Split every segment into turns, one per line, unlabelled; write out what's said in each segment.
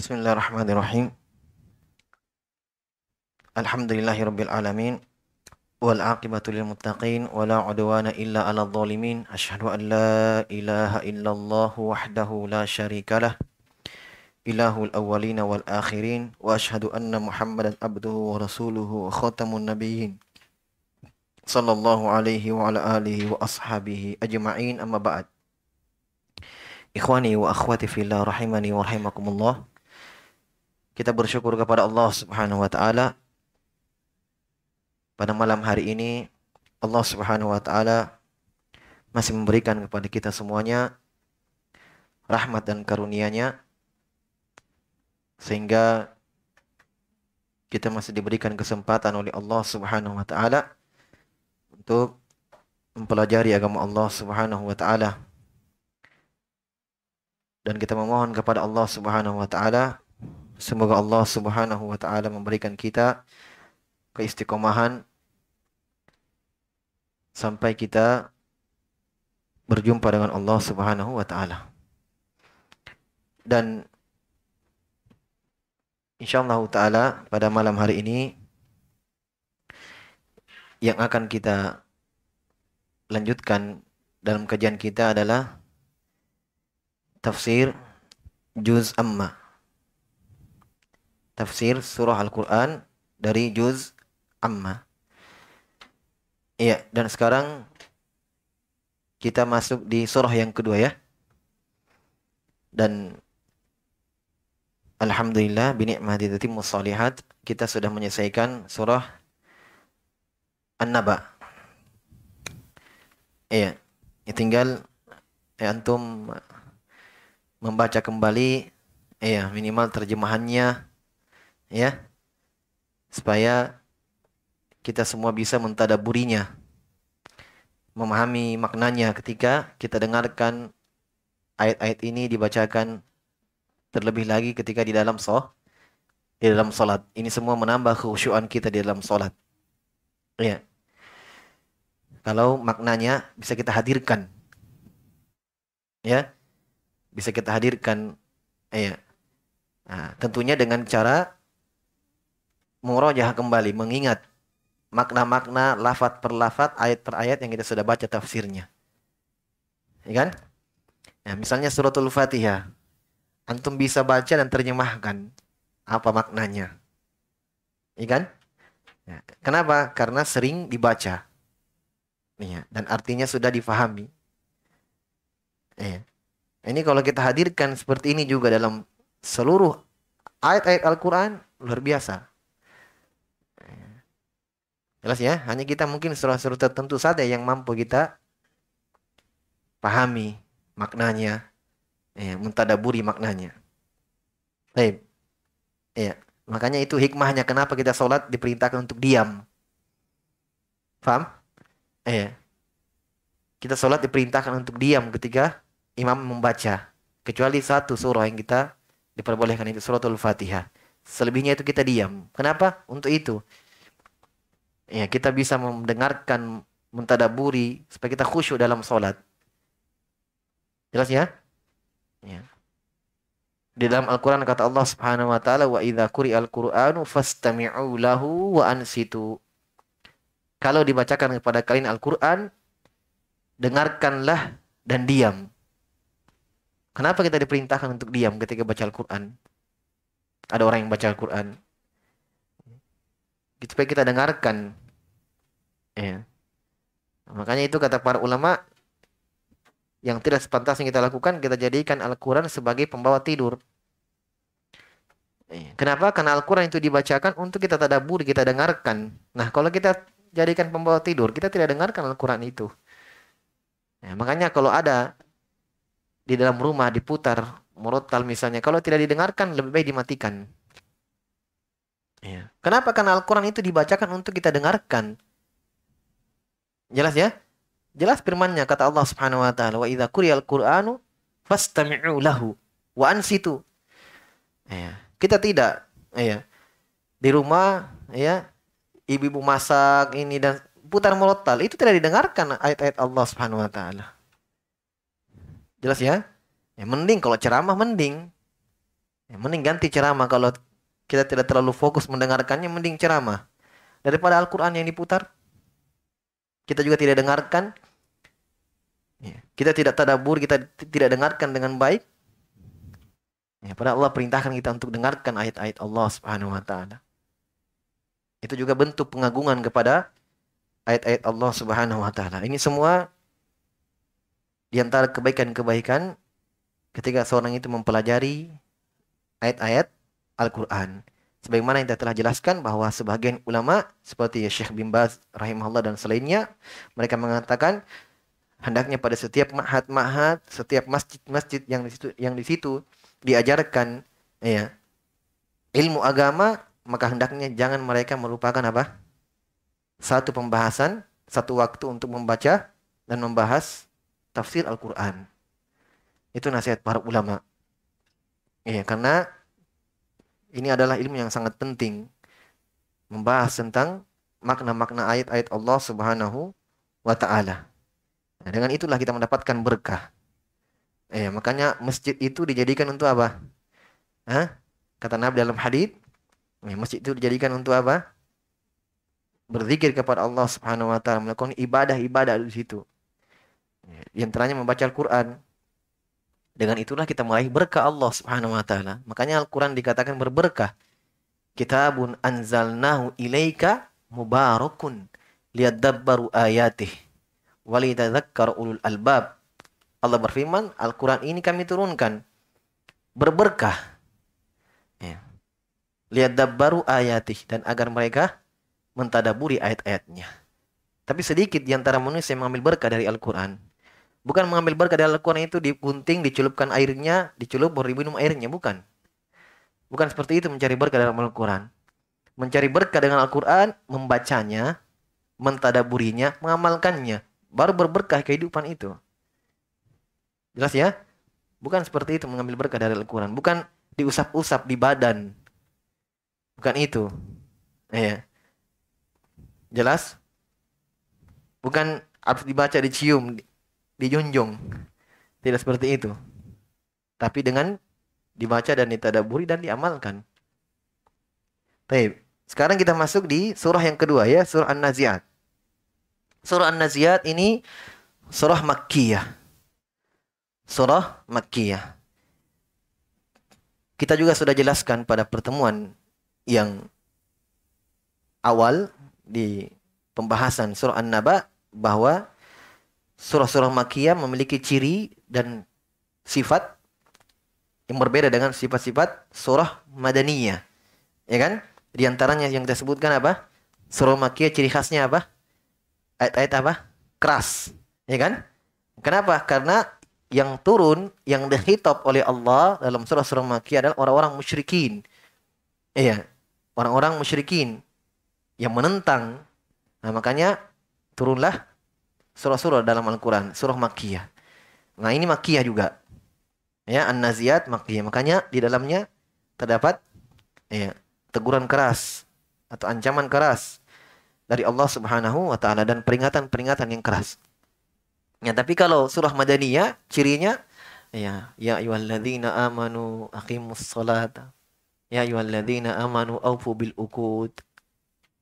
بسم الله الرحمن الرحيم الحمد لله رب العالمين والعاقبة للمتقين ولا عدوان إلا على الظالمين أشهد أن لا إله إلا الله وحده لا شريك له إله الأولين والآخرين وأشهد أن محمدا عبده ورسوله وخاتم النبيين صلى الله عليه وعلى آله وأصحابه أجمعين أما بعد إخواني وأخواتي في الله رحمني ورحمكم الله kita bersyukur kepada Allah Subhanahu wa taala pada malam hari ini Allah Subhanahu wa taala masih memberikan kepada kita semuanya rahmat dan karunia-Nya sehingga kita masih diberikan kesempatan oleh Allah Subhanahu wa taala untuk mempelajari agama Allah Subhanahu wa taala dan kita memohon kepada Allah Subhanahu wa taala Semoga Allah Subhanahu wa taala memberikan kita keistiqomahan sampai kita berjumpa dengan Allah Subhanahu wa taala. Dan insyaallah taala pada malam hari ini yang akan kita lanjutkan dalam kajian kita adalah tafsir juz amma tafsir surah Al-Quran dari juz amma. Iya, dan sekarang kita masuk di surah yang kedua ya. Dan Alhamdulillah binikmati tatimmus kita sudah menyelesaikan surah An-Naba. Iya, ya tinggal ya antum membaca kembali ya minimal terjemahannya ya supaya kita semua bisa mentadaburinya memahami maknanya ketika kita dengarkan ayat-ayat ini dibacakan terlebih lagi ketika di dalam soh di dalam solat ini semua menambah khusyuan kita di dalam solat ya kalau maknanya bisa kita hadirkan ya bisa kita hadirkan ya nah, tentunya dengan cara murojah kembali mengingat makna-makna lafat per lafat ayat per ayat yang kita sudah baca tafsirnya ya kan ya, misalnya suratul fatihah antum bisa baca dan terjemahkan apa maknanya ya kan ya. kenapa karena sering dibaca ya. dan artinya sudah difahami nah ya. ini kalau kita hadirkan seperti ini juga dalam seluruh ayat-ayat Al-Quran luar biasa Jelas ya, hanya kita mungkin surah-surah tertentu saja yang mampu kita pahami maknanya, ya, mentadaburi maknanya. Baik. Ya, makanya itu hikmahnya kenapa kita sholat diperintahkan untuk diam. faham? Ya. Kita sholat diperintahkan untuk diam ketika imam membaca. Kecuali satu surah yang kita diperbolehkan itu suratul fatihah. Selebihnya itu kita diam. Kenapa? Untuk itu ya kita bisa mendengarkan mentadaburi supaya kita khusyuk dalam sholat jelas ya ya di dalam Al-Quran kata Allah subhanahu wa ta'ala wa idha kuri al-Quranu fastami'u lahu wa ansitu kalau dibacakan kepada kalian Al-Quran dengarkanlah dan diam kenapa kita diperintahkan untuk diam ketika baca Al-Quran ada orang yang baca Al-Quran Gitu, supaya kita dengarkan ya makanya itu kata para ulama yang tidak sepantasnya kita lakukan kita jadikan Al-Quran sebagai pembawa tidur iya. kenapa karena Al-Quran itu dibacakan untuk kita tadabur kita dengarkan nah kalau kita jadikan pembawa tidur kita tidak dengarkan Al-Quran itu ya, makanya kalau ada di dalam rumah diputar murotal misalnya kalau tidak didengarkan lebih baik dimatikan Ya. Kenapa? Karena Al-Quran itu dibacakan untuk kita dengarkan. Jelas ya? Jelas firmannya kata Allah Subhanahu wa taala, "Wa idza quriyal Qur'anu fastami'u lahu wa ansitu." Ya. Kita tidak ya. Di rumah ya, ibu-ibu masak ini dan putar murotal itu tidak didengarkan ayat-ayat Allah Subhanahu wa taala. Jelas ya? Ya mending kalau ceramah mending. Ya, mending ganti ceramah kalau kita tidak terlalu fokus mendengarkannya mending ceramah daripada Al-Qur'an yang diputar kita juga tidak dengarkan ya, kita tidak tadabur kita tidak dengarkan dengan baik ya, padahal Allah perintahkan kita untuk dengarkan ayat-ayat Allah Subhanahu wa taala itu juga bentuk pengagungan kepada ayat-ayat Allah Subhanahu wa taala ini semua di antara kebaikan-kebaikan ketika seorang itu mempelajari ayat-ayat Al-Quran. Sebagaimana yang telah jelaskan bahwa sebagian ulama seperti Syekh bin Baz rahimahullah dan selainnya, mereka mengatakan hendaknya pada setiap mahat-mahat, setiap masjid-masjid yang di situ yang di situ diajarkan ya ilmu agama, maka hendaknya jangan mereka melupakan apa? Satu pembahasan, satu waktu untuk membaca dan membahas tafsir Al-Qur'an. Itu nasihat para ulama. Ya, karena ini adalah ilmu yang sangat penting membahas tentang makna-makna ayat-ayat Allah Subhanahu wa taala. Nah, dengan itulah kita mendapatkan berkah. Eh, makanya masjid itu dijadikan untuk apa? Hah? Kata Nabi dalam hadis, eh, masjid itu dijadikan untuk apa? Berzikir kepada Allah Subhanahu wa taala, melakukan ibadah-ibadah di situ. Eh, yang terakhir membaca Al-Qur'an. Dengan itulah kita mulai berkah Allah Subhanahu wa taala. Makanya Al-Qur'an dikatakan berberkah. Kitabun anzalnahu ilaika mubarakun liyadabbaru ayatih walidadzakkar ulul albab. Allah berfirman, Al-Qur'an ini kami turunkan berberkah. Ya. Liyadabbaru ayatih dan agar mereka mentadaburi ayat-ayatnya. Tapi sedikit di antara manusia yang mengambil berkah dari Al-Qur'an. Bukan mengambil berkah dari Al-Quran itu digunting, diculupkan airnya, diculup, baru diminum airnya, bukan. Bukan seperti itu mencari berkah dalam Al-Quran. Mencari berkah dengan Al-Quran, membacanya, mentadaburinya, mengamalkannya. Baru berberkah kehidupan itu. Jelas ya? Bukan seperti itu mengambil berkah dari Al-Quran. Bukan diusap-usap di badan. Bukan itu. Iya. Jelas? Bukan harus dibaca, dicium, dijunjung. Tidak seperti itu. Tapi dengan dibaca dan ditadaburi dan diamalkan. Baik. Sekarang kita masuk di surah yang kedua ya, surah An-Naziat. Surah An-Naziat ini surah Makkiyah. Surah Makkiyah. Kita juga sudah jelaskan pada pertemuan yang awal di pembahasan surah An-Naba bahwa surah-surah makiyah memiliki ciri dan sifat yang berbeda dengan sifat-sifat surah madaniyah. Ya kan? Di antaranya yang kita sebutkan apa? Surah makiyah ciri khasnya apa? Ayat-ayat apa? Keras. Ya kan? Kenapa? Karena yang turun, yang dihitop oleh Allah dalam surah-surah makiyah adalah orang-orang musyrikin. Iya. Orang-orang musyrikin yang menentang. Nah, makanya turunlah surah-surah dalam Al-Quran, surah Makkiyah. Nah ini Makkiyah juga. Ya, an naziat Makkiyah. Makanya di dalamnya terdapat ya, teguran keras atau ancaman keras dari Allah Subhanahu wa taala dan peringatan-peringatan yang keras. Ya, tapi kalau surah Madaniyah cirinya ya ya ayyuhalladzina amanu aqimus Salat, Ya ayyuhalladzina amanu aufu bil uqud.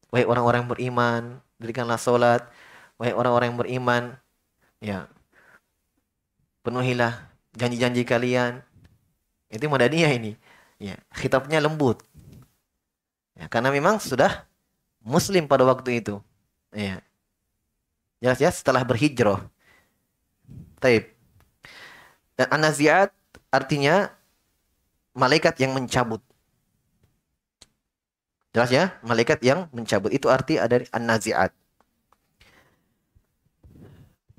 Wahai orang-orang beriman, berikanlah salat wahai orang-orang yang beriman, ya penuhilah janji-janji kalian. Itu madaniyah ini. Ya, khitabnya lembut. Ya, karena memang sudah muslim pada waktu itu. Ya. Jelas ya setelah berhijrah. Taib. Dan anaziat artinya malaikat yang mencabut. Jelas ya, malaikat yang mencabut itu arti ada an-naziat.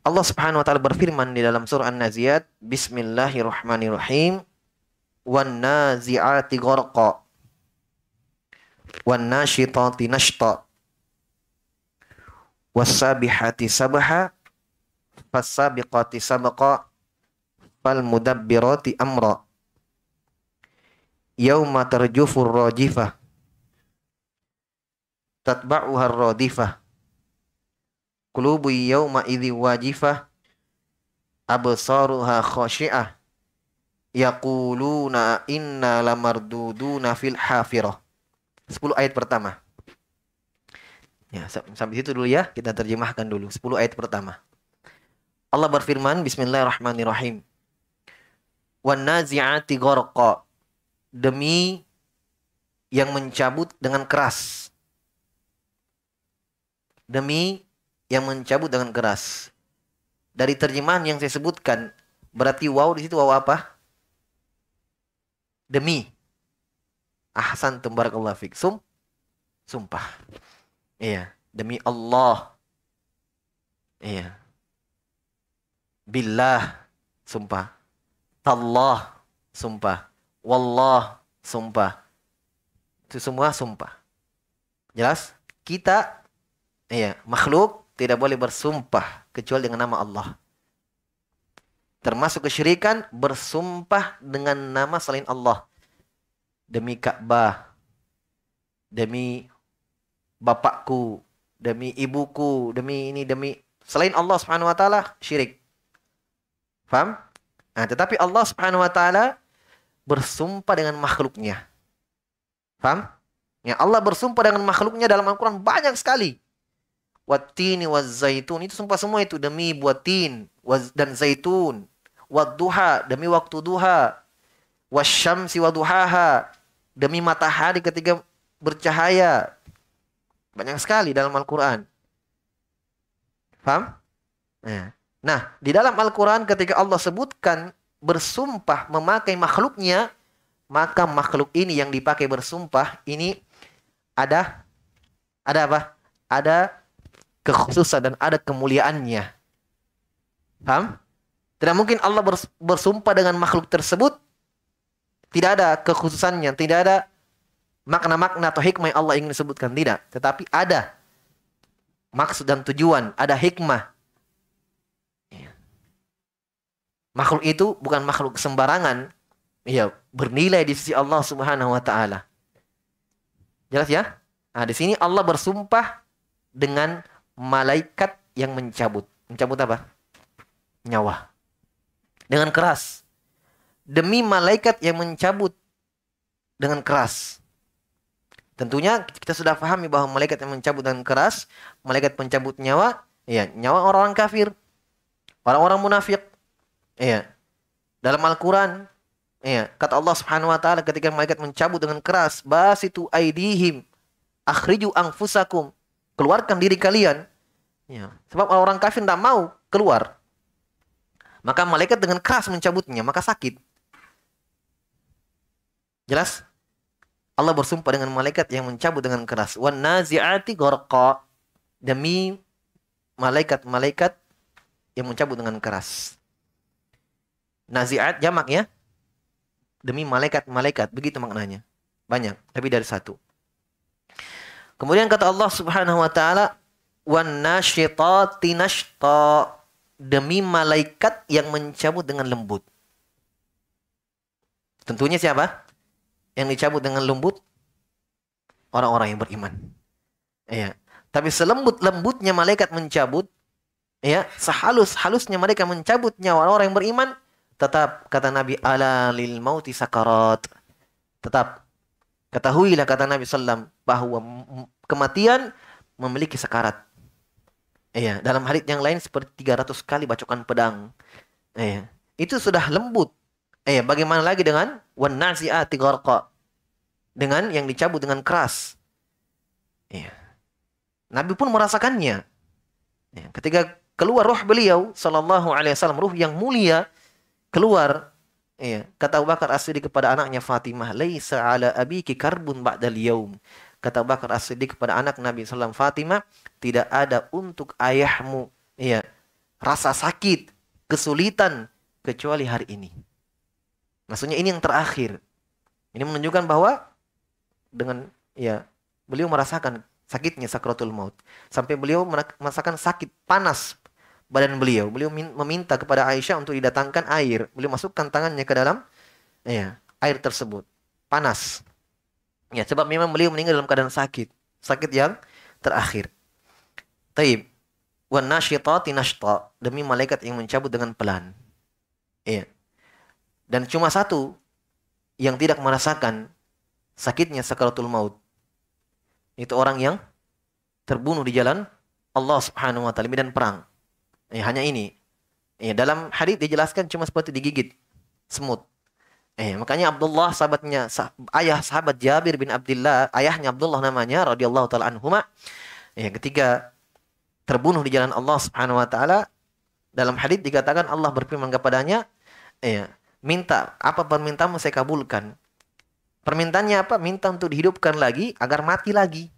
Allah Subhanahu wa taala berfirman di dalam surah An-Naziat, Bismillahirrahmanirrahim. Wan nazi'ati gharqa. Wan nashitati nashta. Wasabihati sabaha. Fasabiqati sabaqa. Fal mudabbirati amra. Yauma tarjufur rajifah. Tatba'uha radifah Kulubu yawma idhi wajifah Abasaruha khashi'ah yaquluna inna lamarduduna fil hafirah. 10 ayat pertama. Ya, sampai situ dulu ya, kita terjemahkan dulu 10 ayat pertama. Allah berfirman bismillahirrahmanirrahim. Wan nazi'ati gharqa. Demi yang mencabut dengan keras. Demi yang mencabut dengan keras. Dari terjemahan yang saya sebutkan, berarti wow di situ wow apa? Demi. Ahsan tumbarakallah fik. Sum? Sumpah. Iya. Demi Allah. Iya. Billah. Sumpah. Tallah. Sumpah. Wallah. Sumpah. Itu semua sumpah. Jelas? Kita Iya, makhluk tidak boleh bersumpah kecuali dengan nama Allah. Termasuk kesyirikan bersumpah dengan nama selain Allah. Demi Ka'bah, demi bapakku, demi ibuku, demi ini, demi selain Allah Subhanahu wa taala syirik. Paham? Nah, tetapi Allah Subhanahu wa taala bersumpah dengan makhluknya. Paham? Ya, Allah bersumpah dengan makhluknya dalam Al-Qur'an banyak sekali watini wazaitun itu sumpah semua itu demi buat tin dan zaitun duha demi waktu duha wasyamsi duha demi matahari ketika bercahaya banyak sekali dalam Al-Quran paham? Nah, nah di dalam Al-Quran ketika Allah sebutkan bersumpah memakai makhluknya maka makhluk ini yang dipakai bersumpah ini ada ada apa? ada kekhususan dan ada kemuliaannya. Paham? Tidak mungkin Allah bersumpah dengan makhluk tersebut tidak ada kekhususannya, tidak ada makna-makna atau hikmah yang Allah ingin sebutkan tidak, tetapi ada maksud dan tujuan, ada hikmah. Iya. Makhluk itu bukan makhluk sembarangan, ya bernilai di sisi Allah Subhanahu wa taala. Jelas ya? Nah, di sini Allah bersumpah dengan malaikat yang mencabut. Mencabut apa? Nyawa. Dengan keras. Demi malaikat yang mencabut dengan keras. Tentunya kita sudah pahami bahwa malaikat yang mencabut dengan keras, malaikat pencabut nyawa, ya nyawa orang-orang kafir, orang-orang munafik. Iya. Dalam Al-Qur'an, iya, kata Allah Subhanahu wa taala ketika malaikat mencabut dengan keras, basitu aidihim akhriju angfusakum keluarkan diri kalian Ya. Sebab orang kafir tidak mau keluar. Maka malaikat dengan keras mencabutnya, maka sakit. Jelas? Allah bersumpah dengan malaikat yang mencabut dengan keras. Wan nazi'ati Demi malaikat-malaikat yang mencabut dengan keras. Nazi'at jamak ya. Demi malaikat-malaikat. Begitu maknanya. Banyak. Lebih dari satu. Kemudian kata Allah subhanahu wa ta'ala wan nasyitati demi malaikat yang mencabut dengan lembut. Tentunya siapa? Yang dicabut dengan lembut orang-orang yang beriman. Iya. Tapi selembut-lembutnya malaikat mencabut, ya, sehalus-halusnya mereka mencabut nyawa orang-orang yang beriman, tetap kata Nabi ala lil mauti sakarat. Tetap ketahuilah kata Nabi sallam bahwa kematian memiliki sekarat. Iya, dalam hadis yang lain seperti 300 kali bacokan pedang. Iya. Itu sudah lembut. Iya, bagaimana lagi dengan wan naziati gharqa? Dengan yang dicabut dengan keras. Iya. Nabi pun merasakannya. Iya. Ketika keluar roh beliau sallallahu alaihi wasallam, ruh yang mulia keluar. Iya, kata Abu Bakar as kepada anaknya Fatimah, "Laisa ala abiki karbun ba'dal yaum." Kata Bakar as kepada anak Nabi Sallam Fatimah, tidak ada untuk ayahmu ya, rasa sakit, kesulitan, kecuali hari ini. Maksudnya ini yang terakhir. Ini menunjukkan bahwa dengan ya beliau merasakan sakitnya sakratul maut. Sampai beliau merasakan sakit panas badan beliau. Beliau meminta kepada Aisyah untuk didatangkan air. Beliau masukkan tangannya ke dalam ya, air tersebut. Panas. Ya, sebab memang beliau meninggal dalam keadaan sakit. Sakit yang terakhir. Taib. Wa nasyitati nashta. Demi malaikat yang mencabut dengan pelan. Ya. Dan cuma satu yang tidak merasakan sakitnya sakaratul maut. Itu orang yang terbunuh di jalan Allah Subhanahu wa taala dan perang. Ya, hanya ini. Ya, dalam hadis dijelaskan cuma seperti digigit semut. Eh, makanya Abdullah sahabatnya sah, ayah sahabat Jabir bin Abdullah, ayahnya Abdullah namanya radhiyallahu taala anhuma. Eh, ya, ketika terbunuh di jalan Allah Subhanahu wa taala dalam hadis dikatakan Allah berfirman kepadanya, ya, minta apa permintaanmu saya kabulkan. Permintaannya apa? Minta untuk dihidupkan lagi agar mati lagi.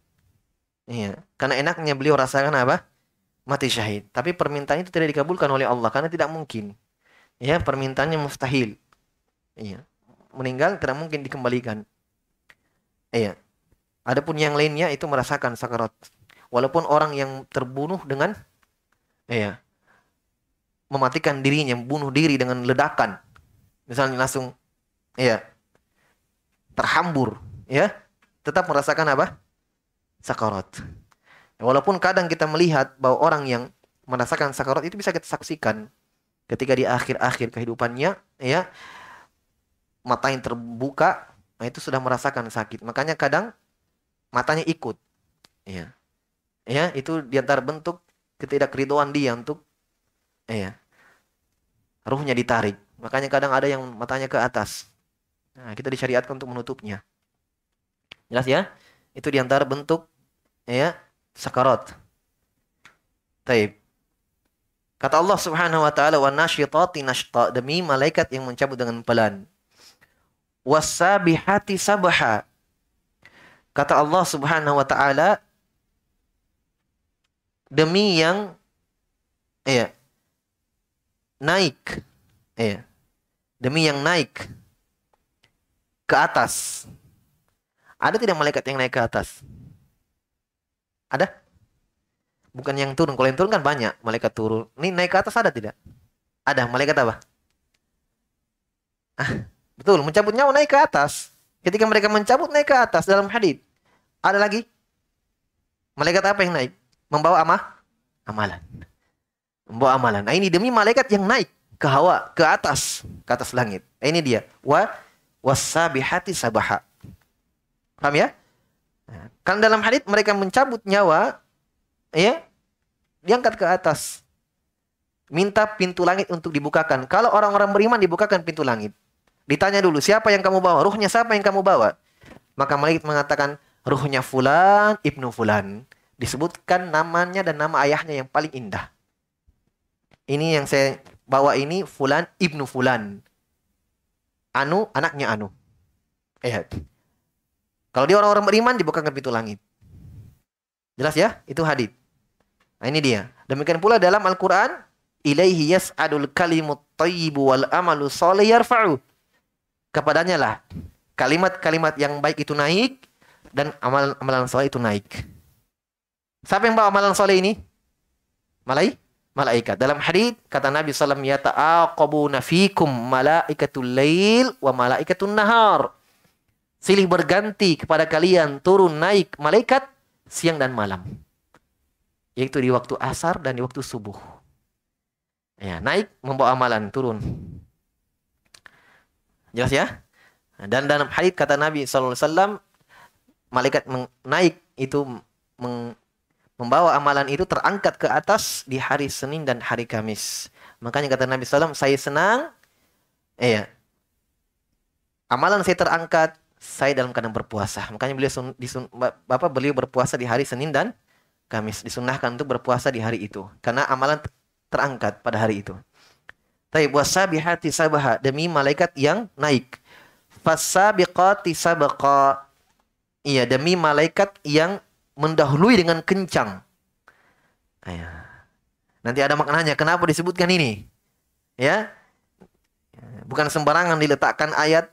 Iya, karena enaknya beliau rasakan apa? Mati syahid. Tapi permintaan itu tidak dikabulkan oleh Allah karena tidak mungkin. Ya, permintaannya mustahil. Iya meninggal tidak mungkin dikembalikan. Iya. Adapun yang lainnya itu merasakan sakarat. Walaupun orang yang terbunuh dengan iya mematikan dirinya, bunuh diri dengan ledakan. Misalnya langsung iya terhambur, ya. Tetap merasakan apa? Sakarat. Walaupun kadang kita melihat bahwa orang yang merasakan sakarat itu bisa kita saksikan ketika di akhir-akhir kehidupannya, ya, mata yang terbuka nah itu sudah merasakan sakit makanya kadang matanya ikut ya ya itu diantar bentuk ketidakridoan dia untuk ya ruhnya ditarik makanya kadang ada yang matanya ke atas nah kita disyariatkan untuk menutupnya jelas ya itu diantar bentuk ya sakarat taib Kata Allah Subhanahu wa taala wa nashta demi malaikat yang mencabut dengan pelan wasabihati sabaha. Kata Allah Subhanahu wa taala demi yang ya naik ya demi yang naik ke atas. Ada tidak malaikat yang naik ke atas? Ada? Bukan yang turun. Kalau yang turun kan banyak malaikat turun. Ini naik ke atas ada tidak? Ada malaikat apa? Ah, Betul, mencabut nyawa naik ke atas. Ketika mereka mencabut naik ke atas dalam hadis. Ada lagi? Malaikat apa yang naik? Membawa amah? Amalan. Membawa amalan. Nah, ini demi malaikat yang naik ke hawa, ke atas, ke atas langit. Nah, ini dia. Wa wasabihati sabaha. Paham ya? Nah, kan dalam hadis mereka mencabut nyawa ya diangkat ke atas minta pintu langit untuk dibukakan. Kalau orang-orang beriman dibukakan pintu langit. Ditanya dulu, siapa yang kamu bawa? Ruhnya siapa yang kamu bawa? Maka malaikat mengatakan, ruhnya fulan, ibnu fulan. Disebutkan namanya dan nama ayahnya yang paling indah. Ini yang saya bawa ini fulan, ibnu fulan. Anu, anaknya Anu. Eh, kalau dia orang-orang beriman dibukakan pintu langit. Jelas ya? Itu hadis. Nah, ini dia. Demikian pula dalam Al-Qur'an, ilaihi yas'adul kalimut tayyibu wal amalu soleh yarfa'u kepadanya lah kalimat-kalimat yang baik itu naik dan amalan amalan soleh itu naik. Siapa yang bawa amalan soleh ini? Malai? Malaikat. Dalam hadis kata Nabi SAW, Yata'aqabuna nafikum malaikatul lail wa malaikatul nahar. Silih berganti kepada kalian turun naik malaikat siang dan malam. Yaitu di waktu asar dan di waktu subuh. Ya, naik membawa amalan, turun Jelas ya? Dan dalam hadis kata Nabi saw, malaikat naik itu membawa amalan itu terangkat ke atas di hari Senin dan hari Kamis. Makanya kata Nabi saw, saya senang eh ya, amalan saya terangkat saya dalam keadaan berpuasa. Makanya beliau sun, disun, Bapak beliau berpuasa di hari Senin dan Kamis disunahkan untuk berpuasa di hari itu karena amalan terangkat pada hari itu. Tapi wasabihati sabaha demi malaikat yang naik. Fasabiqati sabaqa. Iya, demi malaikat yang mendahului dengan kencang. Ayah. Nanti ada maknanya kenapa disebutkan ini. Ya. Bukan sembarangan diletakkan ayat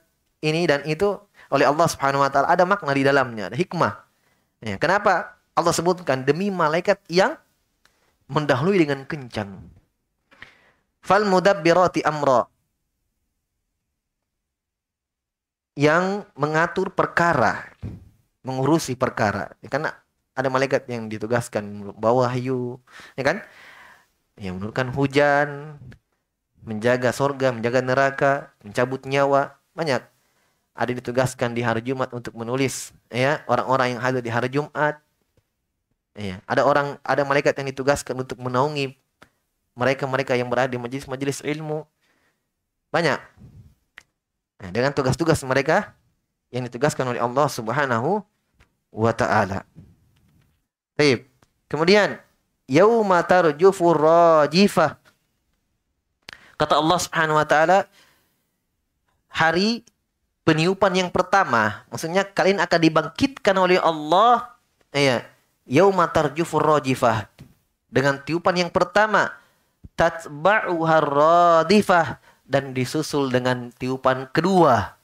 ini dan itu oleh Allah Subhanahu wa taala ada makna di dalamnya, ada hikmah. Ya, kenapa Allah sebutkan demi malaikat yang mendahului dengan kencang. Fal mudabbirati amra. Yang mengatur perkara, mengurusi perkara. Ya, karena ada malaikat yang ditugaskan bawahyu, ya kan? Yang menurunkan hujan, menjaga sorga, menjaga neraka, mencabut nyawa, banyak. Ada ditugaskan di hari Jumat untuk menulis, ya orang-orang yang hadir di hari Jumat. Ya, ada orang, ada malaikat yang ditugaskan untuk menaungi mereka-mereka yang berada di majelis-majelis ilmu banyak. Nah, dengan tugas-tugas mereka yang ditugaskan oleh Allah Subhanahu wa taala. Baik. Kemudian yauma tarjufu rajifa. Kata Allah Subhanahu wa taala hari peniupan yang pertama, maksudnya kalian akan dibangkitkan oleh Allah. Iya, yauma tarjufu rajifa Dengan tiupan yang pertama, tatba'uha radifah dan disusul dengan tiupan kedua.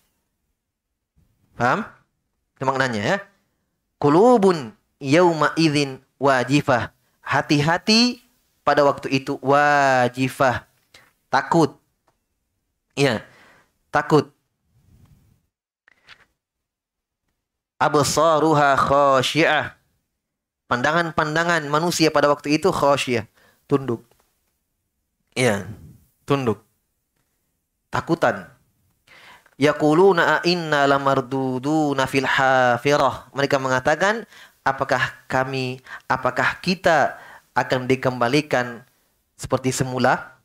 Paham? Itu maknanya ya. Kulubun yauma idzin wajifah. Hati-hati pada waktu itu wajifah. Takut. Iya. Takut. Absaruha khasyiah. Pandangan-pandangan manusia pada waktu itu khasyiah, tunduk. Iya, tunduk. Takutan. Yaquluna inna lamarduduna fil hafirah. Mereka mengatakan, apakah kami, apakah kita akan dikembalikan seperti semula?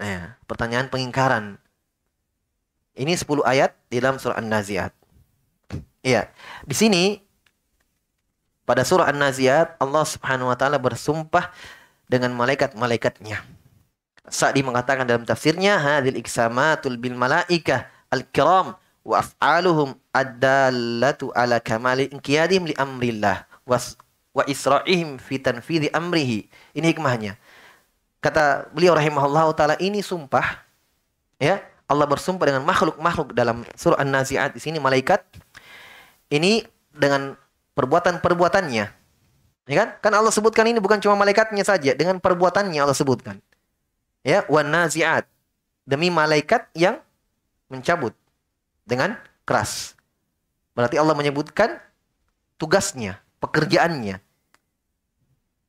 Eh, pertanyaan pengingkaran. Ini 10 ayat di dalam surah An-Naziat. Iya, di sini pada surah An-Naziat Allah Subhanahu wa taala bersumpah dengan malaikat-malaikatnya. Sa'di mengatakan dalam tafsirnya hadil iksamatul bil malaikah al-kiram wa af'aluhum ad-dallatu ala kamali inqiyadihim li amrillah wa, wa isra'ihim fi tanfidhi amrihi. Ini hikmahnya. Kata beliau rahimahullah taala ini sumpah ya Allah bersumpah dengan makhluk-makhluk dalam surah An-Nazi'at di sini malaikat ini dengan perbuatan-perbuatannya. Ya kan? Kan Allah sebutkan ini bukan cuma malaikatnya saja, dengan perbuatannya Allah sebutkan ya wanaziat demi malaikat yang mencabut dengan keras. Berarti Allah menyebutkan tugasnya, pekerjaannya.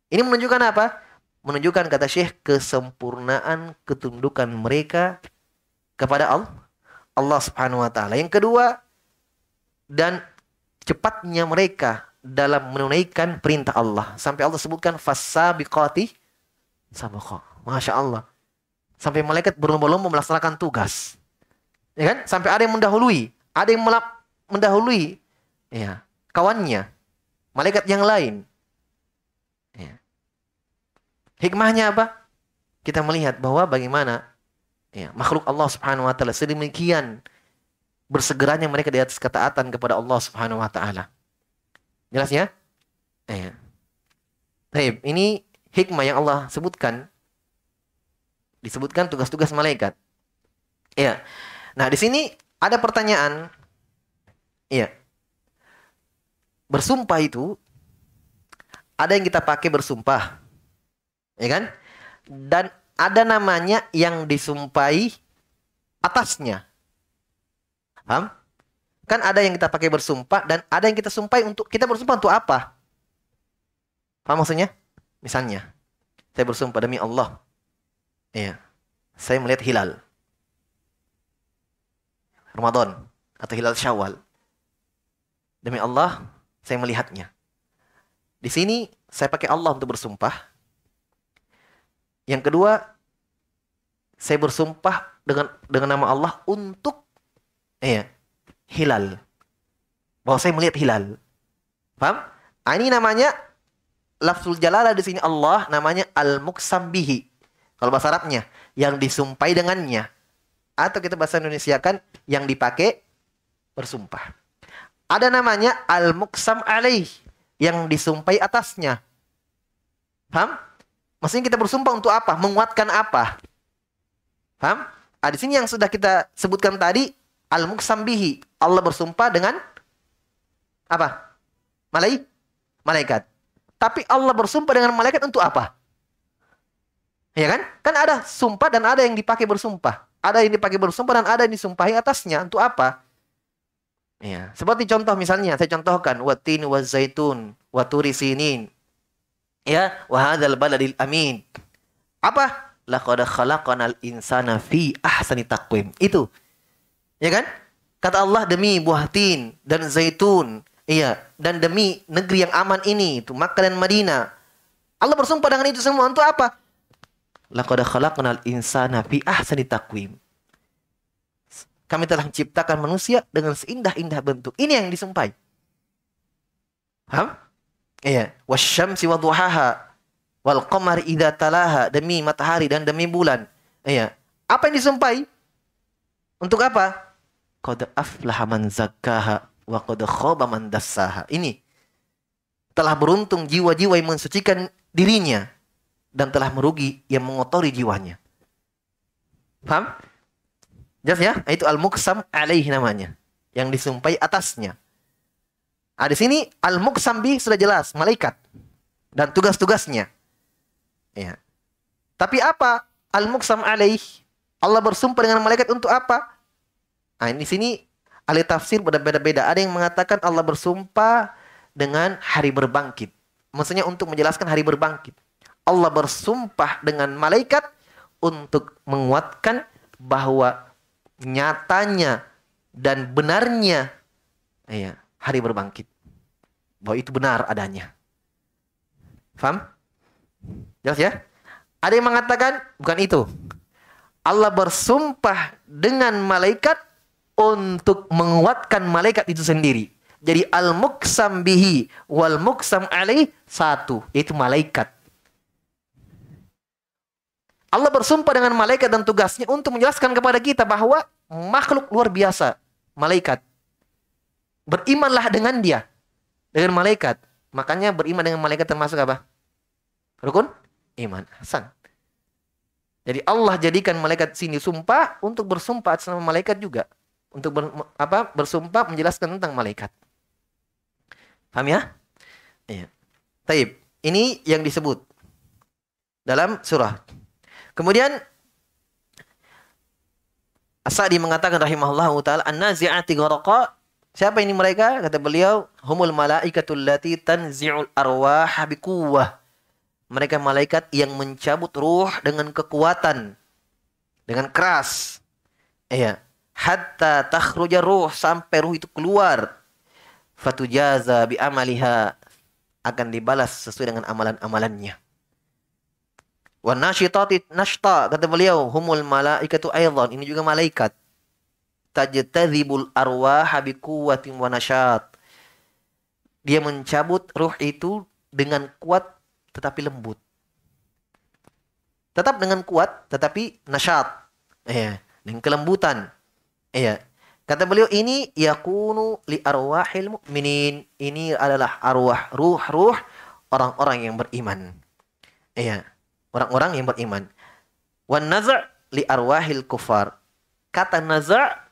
Ini menunjukkan apa? Menunjukkan kata Syekh kesempurnaan ketundukan mereka kepada Allah, Allah Subhanahu wa taala. Yang kedua dan cepatnya mereka dalam menunaikan perintah Allah sampai Allah sebutkan fasabiqati sabqa. Masya Allah. Sampai malaikat berlomba-lomba melaksanakan tugas. Ya kan? Sampai ada yang mendahului, ada yang melap mendahului ya, kawannya, malaikat yang lain. Ya. Hikmahnya apa? Kita melihat bahwa bagaimana ya, makhluk Allah Subhanahu wa taala sedemikian bersegeranya mereka di atas ketaatan kepada Allah Subhanahu wa taala. Jelas ya? Ya. Baik, ini hikmah yang Allah sebutkan disebutkan tugas-tugas malaikat. ya Nah, di sini ada pertanyaan. ya Bersumpah itu ada yang kita pakai bersumpah. Ya kan? Dan ada namanya yang disumpahi atasnya. Paham? Kan ada yang kita pakai bersumpah dan ada yang kita sumpahi untuk kita bersumpah untuk apa? Paham maksudnya? Misalnya, saya bersumpah demi Allah Iya. Saya melihat hilal. Ramadan atau hilal Syawal. Demi Allah, saya melihatnya. Di sini saya pakai Allah untuk bersumpah. Yang kedua, saya bersumpah dengan dengan nama Allah untuk iya, hilal. Bahwa saya melihat hilal. Paham? Ah, ini namanya lafzul jalalah di sini Allah namanya al-muksam kalau bahasa Arabnya, yang disumpai dengannya. Atau kita bahasa Indonesia kan, yang dipakai bersumpah. Ada namanya al-muksam alaih, yang disumpai atasnya. Paham? Maksudnya kita bersumpah untuk apa? Menguatkan apa? Paham? Nah, sini yang sudah kita sebutkan tadi, al muqsam bihi. Allah bersumpah dengan apa? Malai? Malaikat. Tapi Allah bersumpah dengan malaikat untuk apa? Ya kan? Kan ada sumpah dan ada yang dipakai bersumpah. Ada yang dipakai bersumpah dan ada yang disumpahi atasnya. Untuk apa? Ya, seperti contoh misalnya saya contohkan watin wa zaitun wa sinin. Ya, wa hadzal baladil amin. Apa? Laqad khalaqnal insana fi ahsani taqwim. Itu. Ya kan? Kata Allah demi buah tin dan zaitun, iya, dan demi negeri yang aman ini, itu Makkah dan Madinah. Allah bersumpah dengan itu semua untuk apa? Laqad khalaqnal insana fi ahsani taqwim. Kami telah menciptakan manusia dengan seindah-indah bentuk. Ini yang disumpai. Paham? Iya. Wasyamsi waduhaha. Wal qamar idha talaha. Demi matahari dan demi bulan. Iya. Apa yang disumpai? Untuk apa? Qad aflaha man zakkaha wa qad khaba man dassaha. Ini. Telah beruntung jiwa-jiwa yang mensucikan dirinya dan telah merugi yang mengotori jiwanya. Paham? Jelas ya? Itu al-muksam alaihi namanya. Yang disumpai atasnya. Nah, sini al-muksam bi sudah jelas, malaikat dan tugas-tugasnya. Ya. Tapi apa al-muksam alaih? Allah bersumpah dengan malaikat untuk apa? Nah, di sini ahli tafsir berbeda-beda. Ada yang mengatakan Allah bersumpah dengan hari berbangkit. Maksudnya untuk menjelaskan hari berbangkit. Allah bersumpah dengan malaikat untuk menguatkan bahwa nyatanya dan benarnya ya, hari berbangkit. Bahwa itu benar adanya. Faham? Jelas ya? Ada yang mengatakan bukan itu. Allah bersumpah dengan malaikat untuk menguatkan malaikat itu sendiri. Jadi al-muksam bihi wal muksam alaih satu, yaitu malaikat. Allah bersumpah dengan malaikat dan tugasnya untuk menjelaskan kepada kita bahwa makhluk luar biasa, malaikat. Berimanlah dengan dia, dengan malaikat. Makanya beriman dengan malaikat termasuk apa? Rukun? Iman. Hasan. Jadi Allah jadikan malaikat sini sumpah untuk bersumpah atas malaikat juga. Untuk ber, apa? bersumpah menjelaskan tentang malaikat. Paham ya? Iya. Taib. Ini yang disebut dalam surah Kemudian as mengatakan rahimahullah taala annazi'ati naziati Siapa ini mereka? Kata beliau, humul malaikatul lati tanzi'ul arwah biquwwah. Mereka malaikat yang mencabut ruh dengan kekuatan, dengan keras. Iya, hatta takhruja ruh sampai ruh itu keluar. Fatujaza bi amaliha akan dibalas sesuai dengan amalan-amalannya. Wa nasyitati nashta kata beliau humul malaikatu aidan ini juga malaikat. Tajtadhibul arwah bi quwwatin wa nashat Dia mencabut ruh itu dengan kuat tetapi lembut. Tetap dengan kuat tetapi nasyat. Ya, dengan kelembutan. Ya. Kata beliau ini yakunu li arwahil mu'minin. Ini adalah arwah ruh-ruh orang-orang yang beriman. Ya orang-orang yang beriman. Wan nazar li arwahil kufar. Kata nazar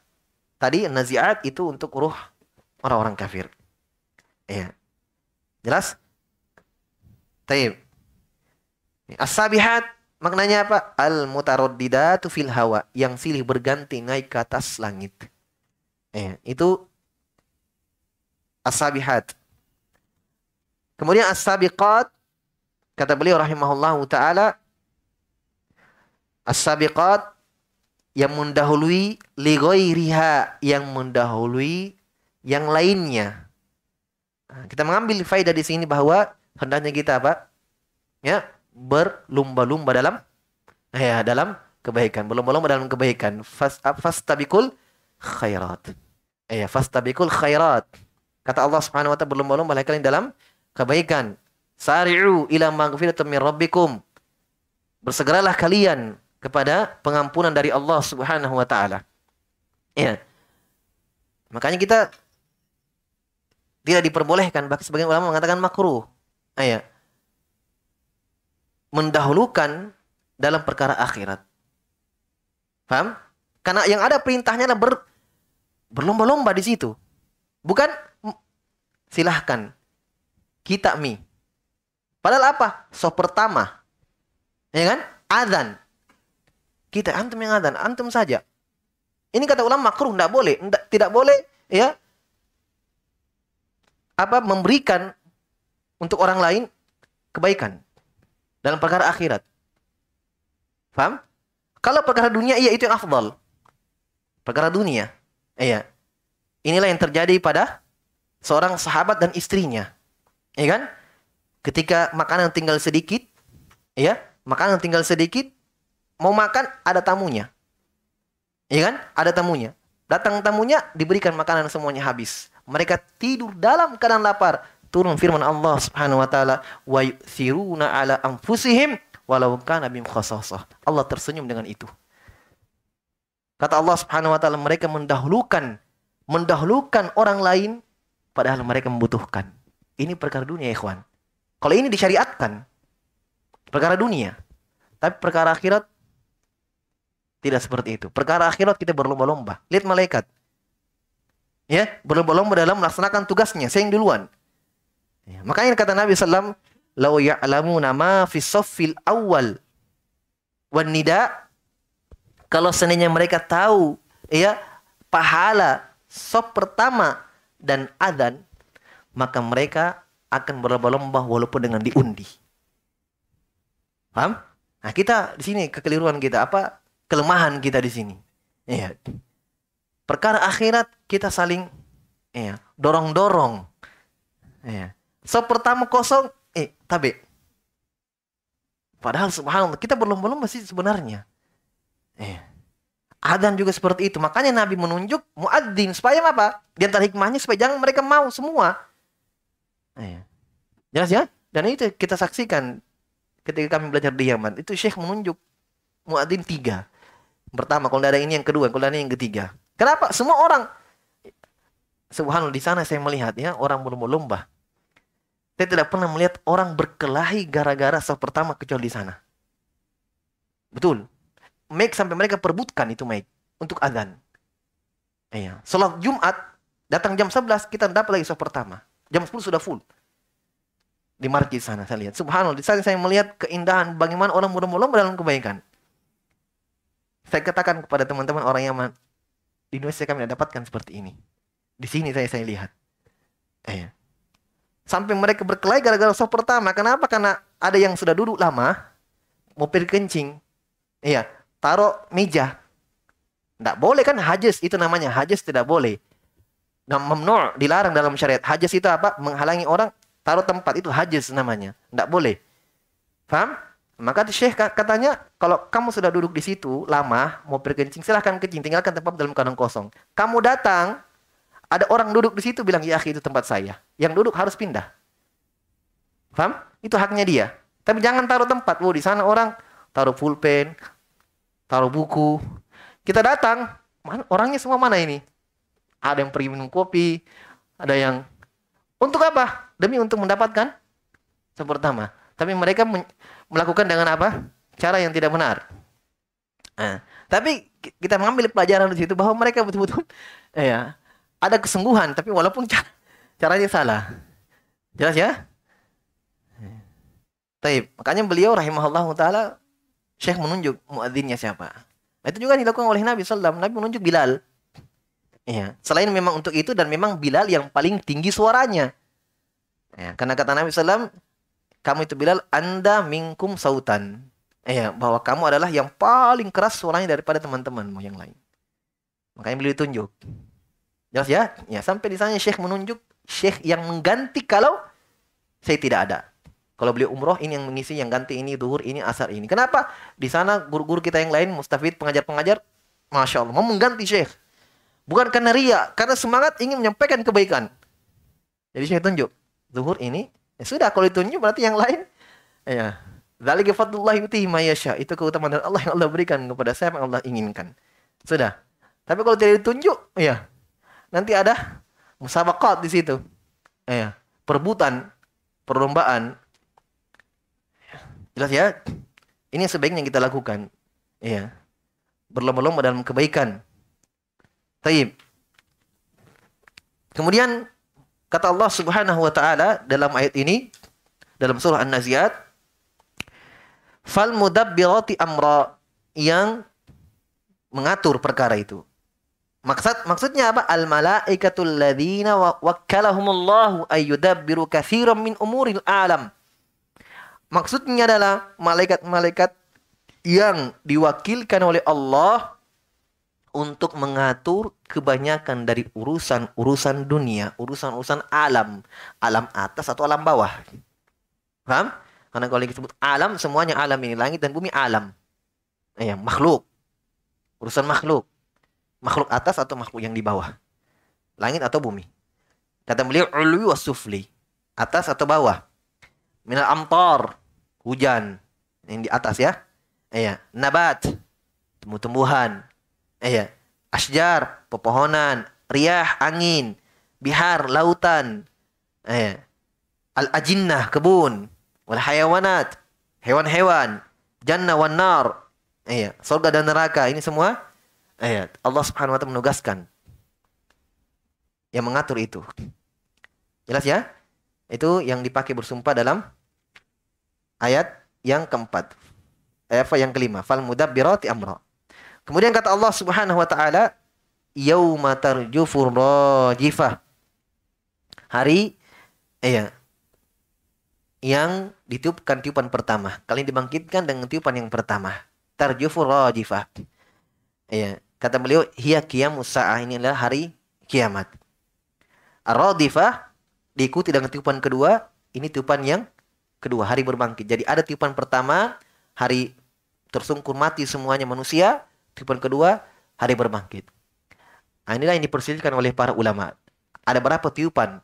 tadi naziat itu untuk ruh orang-orang kafir. Ya. Jelas? Taib. as maknanya apa? Al-mutaraddidatu fil hawa, yang silih berganti naik ke atas langit. Eh, itu as Kemudian asabiqat. Kata beliau rahimahullahu taala as-sabiqat yang mendahului riha yang mendahului yang lainnya. Nah, kita mengambil faedah di sini bahwa hendaknya kita apa? Ya, berlumba-lumba dalam ya dalam kebaikan, berlumba-lumba dalam kebaikan. Fas fastabiqul khairat. Ya, fastabiqul khairat. Kata Allah Subhanahu wa taala berlumba-lumba kalian dalam kebaikan. Sari'u ila magfiratin min rabbikum. Bersegeralah kalian kepada pengampunan dari Allah Subhanahu wa taala. Ya. Makanya kita tidak diperbolehkan bahkan sebagian ulama mengatakan makruh. Ayat. Mendahulukan dalam perkara akhirat. Paham? Karena yang ada perintahnya adalah ber, berlomba-lomba di situ. Bukan silahkan kita mi Padahal apa? Soh pertama. Ya kan? Adzan. Kita antum yang adzan, antum saja. Ini kata ulama makruh, tidak boleh, nggak, tidak boleh ya apa memberikan untuk orang lain kebaikan dalam perkara akhirat. Paham? Kalau perkara dunia iya itu yang afdal. Perkara dunia. Iya. Inilah yang terjadi pada seorang sahabat dan istrinya. Iya kan? Ketika makanan tinggal sedikit, ya, makanan tinggal sedikit, mau makan ada tamunya. Iya kan? Ada tamunya. Datang tamunya diberikan makanan semuanya habis. Mereka tidur dalam keadaan lapar. Turun firman Allah Subhanahu wa taala, "Wa yu'thiruna 'ala anfusihim walau kana bim khasasah." Allah tersenyum dengan itu. Kata Allah Subhanahu wa taala, mereka mendahulukan mendahulukan orang lain padahal mereka membutuhkan. Ini perkara dunia, ikhwan. Kalau ini disyariatkan perkara dunia, tapi perkara akhirat tidak seperti itu. Perkara akhirat kita berlomba-lomba. Lihat malaikat. Ya, berlomba-lomba dalam melaksanakan tugasnya, saya yang duluan. Ya, makanya kata Nabi SAW "Lau ya'lamu nama fi saffil awal wan nida" Kalau seninya mereka tahu ya pahala sop pertama dan adan maka mereka akan berlomba-lomba walaupun dengan diundi. Paham? Nah, kita di sini kekeliruan kita apa? Kelemahan kita di sini. Iya. Perkara akhirat kita saling iya, dorong-dorong. Iya. So pertama kosong, eh tapi Padahal subhanallah kita berlomba-lomba sih sebenarnya. Iya. Adan juga seperti itu. Makanya Nabi menunjuk muadzin supaya apa? Di antara hikmahnya supaya jangan mereka mau semua Ya. Jelas ya? Dan itu kita saksikan ketika kami belajar di Yaman. Itu Syekh menunjuk muadzin tiga. Pertama, kalau tidak ada ini yang kedua, kalau ada yang ketiga. Kenapa? Semua orang Subhanallah di sana saya melihat ya orang berlomba-lomba. Saya tidak pernah melihat orang berkelahi gara-gara soal pertama kecuali di sana. Betul. Make sampai mereka perbutkan itu make untuk agan Iya. Salat Jumat datang jam 11 kita dapat lagi soal pertama. Jam 10 sudah full. Di markis sana saya lihat. Subhanallah, di sana saya melihat keindahan bagaimana orang berlomba-lomba dalam kebaikan. Saya katakan kepada teman-teman orang yang di Indonesia kami dapatkan seperti ini. Di sini saya saya lihat. Eh. Ya. Sampai mereka berkelahi gara-gara soft pertama. Kenapa? Karena ada yang sudah duduk lama, mau pergi kencing. Iya, taruh meja. Tidak boleh kan hajis, itu namanya hajis tidak boleh nah, memnur dilarang dalam syariat. Hajis itu apa? Menghalangi orang taruh tempat itu hajis namanya. Tidak boleh. Paham? Maka Syekh katanya kalau kamu sudah duduk di situ lama mau pergi kencing silahkan kencing tinggalkan tempat dalam kandang kosong. Kamu datang ada orang duduk di situ bilang ya akhi itu tempat saya. Yang duduk harus pindah. Paham? Itu haknya dia. Tapi jangan taruh tempat. Wow, di sana orang taruh pulpen, taruh buku. Kita datang, orangnya semua mana ini? ada yang pergi minum kopi, ada yang untuk apa? Demi untuk mendapatkan yang pertama. Tapi mereka melakukan dengan apa? Cara yang tidak benar. Nah, tapi kita mengambil pelajaran dari situ bahwa mereka betul-betul ya ada kesungguhan, tapi walaupun cara, caranya salah. Jelas ya? Tapi Makanya beliau rahimahullah taala Syekh menunjuk muadzinnya siapa. itu juga dilakukan oleh Nabi sallallahu Nabi menunjuk Bilal. Ya. Selain memang untuk itu dan memang Bilal yang paling tinggi suaranya. Ya. Karena kata Nabi SAW, kamu itu Bilal, anda mingkum sautan. Ya, bahwa kamu adalah yang paling keras suaranya daripada teman-temanmu yang lain. Makanya beliau ditunjuk. Jelas ya? Ya, sampai di sana Syekh menunjuk Syekh yang mengganti kalau saya tidak ada. Kalau beliau umroh ini yang mengisi, yang ganti ini duhur, ini asar, ini. Kenapa? Di sana guru-guru kita yang lain, mustafid, pengajar-pengajar, masya Allah, mau mengganti syekh. Bukan karena ria, karena semangat ingin menyampaikan kebaikan. Jadi saya tunjuk, zuhur ini, ya sudah kalau ditunjuk berarti yang lain, ya. Zalika fadlullah yutihi mayasya. Itu keutamaan dari Allah yang Allah berikan kepada saya yang Allah inginkan. Sudah. Tapi kalau tidak ditunjuk, ya. Nanti ada musabaqat di situ. Ya, perebutan, perlombaan. Jelas ya? Ini yang sebaiknya kita lakukan. Ya. Berlomba-lomba dalam kebaikan. Taib. Kemudian kata Allah Subhanahu wa taala dalam ayat ini dalam surah An-Naziat fal mudabbirati amra yang mengatur perkara itu. Maksud maksudnya apa? Al malaikatul ladzina wakkalahumullahu ayyudabbiru katsiran min umuril alam. Maksudnya adalah malaikat-malaikat yang diwakilkan oleh Allah untuk mengatur kebanyakan dari urusan-urusan dunia, urusan-urusan alam, alam atas atau alam bawah. Paham? Karena kalau disebut alam, semuanya alam ini, langit dan bumi alam. Ya, makhluk. Urusan makhluk. Makhluk atas atau makhluk yang di bawah. Langit atau bumi. Kata beliau, ulwi wa sufli. Atas atau bawah. Minal amtar. Hujan. Yang di atas ya. Ya, nabat. Tumbuh-tumbuhan ya asjar pepohonan riah angin bihar lautan eh iya. al ajinnah kebun wal hayawanat hewan-hewan jannah wan nar ya. surga dan neraka ini semua ya. Allah Subhanahu wa taala menugaskan yang mengatur itu jelas ya itu yang dipakai bersumpah dalam ayat yang keempat ayat yang kelima fal mudabbirati amra Kemudian kata Allah Subhanahu wa taala, "Yauma tarjufur rajifah." Hari iya yang ditiupkan tiupan pertama. Kalian dibangkitkan dengan tiupan yang pertama. Tarjufur rajifah. Iya, kata beliau, "Hiya qiyamus saah." Ini adalah hari kiamat. Ar-radifah diikuti dengan tiupan kedua, ini tiupan yang kedua hari berbangkit. Jadi ada tiupan pertama hari tersungkur mati semuanya manusia, Meskipun kedua, hari berbangkit. Nah, inilah yang dipersilikan oleh para ulama. Ada berapa tiupan?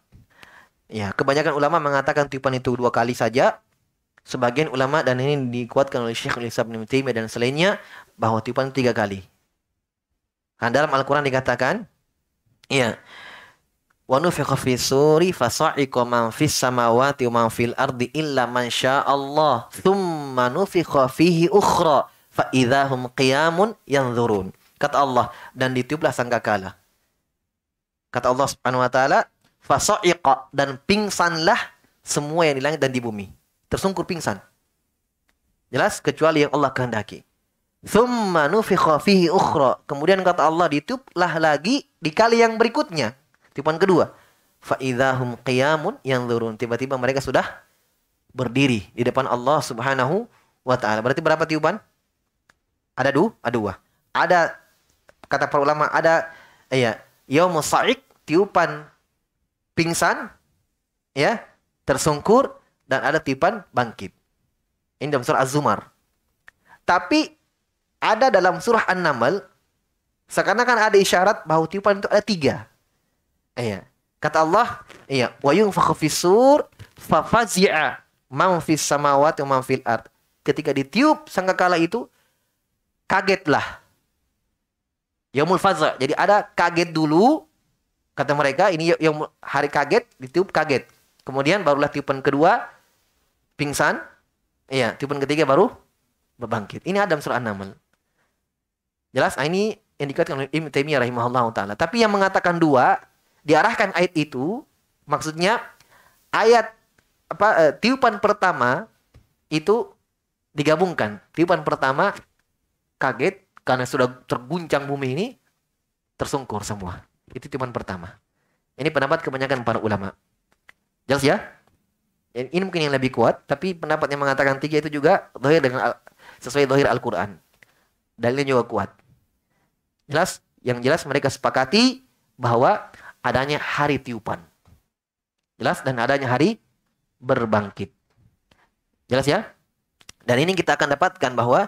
Ya, kebanyakan ulama mengatakan tiupan itu dua kali saja. Sebagian ulama dan ini dikuatkan oleh Syekh Ulisab bin Taimiyah dan selainnya bahwa tiupan tiga kali. Nah, dalam Al-Qur'an dikatakan, ya, wa nufikha suri fasa'iqa man fis wa man fil ardi illa man syaa Allah thumma nufikha ukhra faidahum qiyamun zurun Kata Allah dan ditiuplah sangkakala. Kata Allah Subhanahu wa taala, fasa'iqa dan pingsanlah semua yang di langit dan di bumi. Tersungkur pingsan. Jelas kecuali yang Allah kehendaki. Thumma nufikha fihi ukhra. Kemudian kata Allah ditiuplah lagi di kali yang berikutnya. Tiupan kedua. Fa'idahum qiyamun yang turun. Tiba-tiba mereka sudah berdiri di depan Allah subhanahu wa ta'ala. Berarti berapa tiupan? ada du ada dua ada kata para ulama ada iya yaum sa'iq tiupan pingsan ya tersungkur dan ada tiupan bangkit ini dalam surah az-zumar tapi ada dalam surah an-naml seakan-akan ada isyarat bahwa tiupan itu ada tiga iya kata Allah iya wa yunfakhu fisur fa fazi'a man fis samawati wa man fil ard ketika ditiup sangkakala itu kagetlah. Yaumul mulfaza. Jadi ada kaget dulu, kata mereka ini ya- yang hari kaget ditiup kaget kemudian barulah tiupan kedua pingsan iya tiupan ketiga baru berbangkit ini Adam surah An-Naml jelas ah, ini yang dikatakan oleh Ibnu Taimiyah rahimahullahu taala tapi yang mengatakan dua diarahkan ayat itu maksudnya ayat apa eh, tiupan pertama itu digabungkan tiupan pertama kaget karena sudah terguncang bumi ini tersungkur semua. Itu timan pertama. Ini pendapat kebanyakan para ulama. Jelas ya? Ini mungkin yang lebih kuat, tapi pendapat yang mengatakan tiga itu juga dohir dengan al, sesuai dohir Al-Quran. Dalilnya juga kuat. Jelas? Yang jelas mereka sepakati bahwa adanya hari tiupan. Jelas? Dan adanya hari berbangkit. Jelas ya? Dan ini kita akan dapatkan bahwa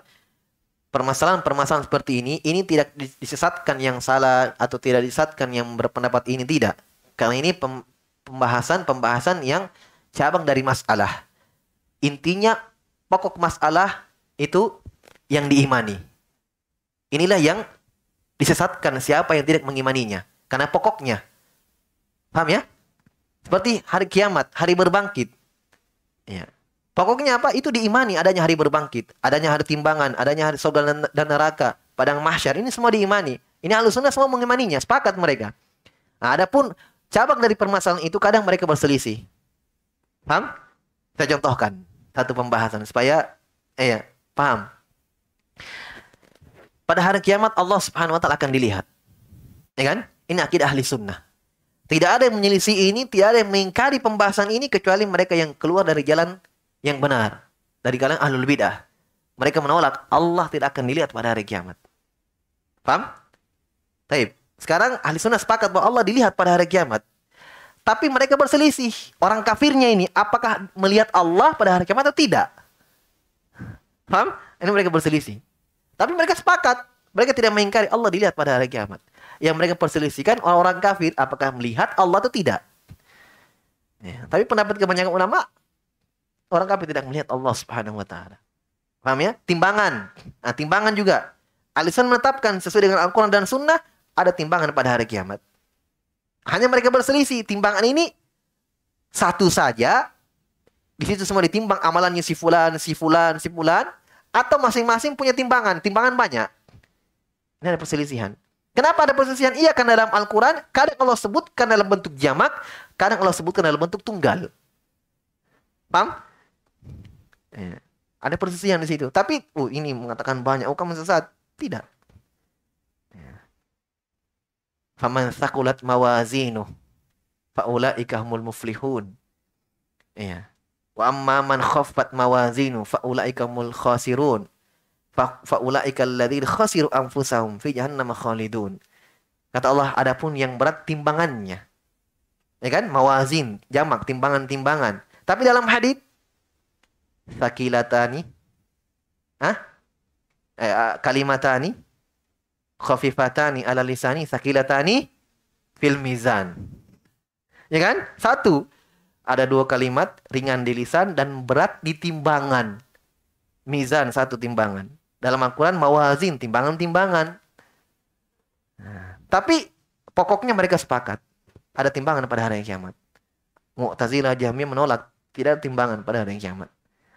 permasalahan-permasalahan seperti ini ini tidak disesatkan yang salah atau tidak disesatkan yang berpendapat ini tidak. Karena ini pembahasan-pembahasan yang cabang dari masalah. Intinya pokok masalah itu yang diimani. Inilah yang disesatkan siapa yang tidak mengimaninya karena pokoknya. Paham ya? Seperti hari kiamat, hari berbangkit. Ya. Pokoknya apa? Itu diimani adanya hari berbangkit, adanya hari timbangan, adanya hari surga dan neraka, padang mahsyar. Ini semua diimani. Ini alusunah semua mengimaninya, sepakat mereka. Nah, adapun cabang dari permasalahan itu kadang mereka berselisih. Paham? Saya contohkan satu pembahasan supaya eh ya, paham. Pada hari kiamat Allah Subhanahu wa taala akan dilihat. Ya kan? Ini akidah ahli sunnah. Tidak ada yang menyelisih ini, tidak ada yang mengingkari pembahasan ini kecuali mereka yang keluar dari jalan yang benar dari kalangan ahlul bidah. Mereka menolak Allah tidak akan dilihat pada hari kiamat. Paham? Taib. Sekarang ahli sunnah sepakat bahwa Allah dilihat pada hari kiamat. Tapi mereka berselisih. Orang kafirnya ini apakah melihat Allah pada hari kiamat atau tidak? Paham? Ini mereka berselisih. Tapi mereka sepakat. Mereka tidak mengingkari Allah dilihat pada hari kiamat. Yang mereka perselisihkan orang-orang kafir apakah melihat Allah atau tidak. Ya, tapi pendapat kebanyakan ulama Orang kafir tidak melihat Allah Subhanahu wa taala. Paham ya? Timbangan. Nah, timbangan juga. Alisan menetapkan sesuai dengan Al-Qur'an dan Sunnah ada timbangan pada hari kiamat. Hanya mereka berselisih timbangan ini satu saja di situ semua ditimbang amalannya si fulan, si fulan, si fulan atau masing-masing punya timbangan, timbangan banyak. Ini ada perselisihan. Kenapa ada perselisihan? Iya karena dalam Al-Quran kadang Allah sebutkan dalam bentuk jamak, kadang Allah sebutkan dalam bentuk tunggal. Paham? Ya. Ada persisian di situ. Tapi, uh ini mengatakan banyak, oh kamu sesat. Tidak. Iya. Faman thakulat mawazinu faulaika humul muflihun. Ya. Wa amma man khafat mawazinu faulaika humul khasirun. Faulaika alladzina khasiru anfusahum fi jahannam khalidun. Kata Allah, adapun yang berat timbangannya. Ya kan? Mawazin, jamak, timbangan-timbangan. Tapi dalam hadith, Thakilatani. Hah? Eh, ah, kalimatani. Khafifatani ala lisani. Thakilatani. Fil mizan. Ya kan? Satu. Ada dua kalimat. Ringan di lisan dan berat di timbangan. Mizan satu timbangan. Dalam Al-Quran mawazin. Timbangan-timbangan. Nah, tapi pokoknya mereka sepakat. Ada timbangan pada hari yang kiamat. Mu'tazilah Jahmiyah menolak tidak timbangan pada hari yang kiamat.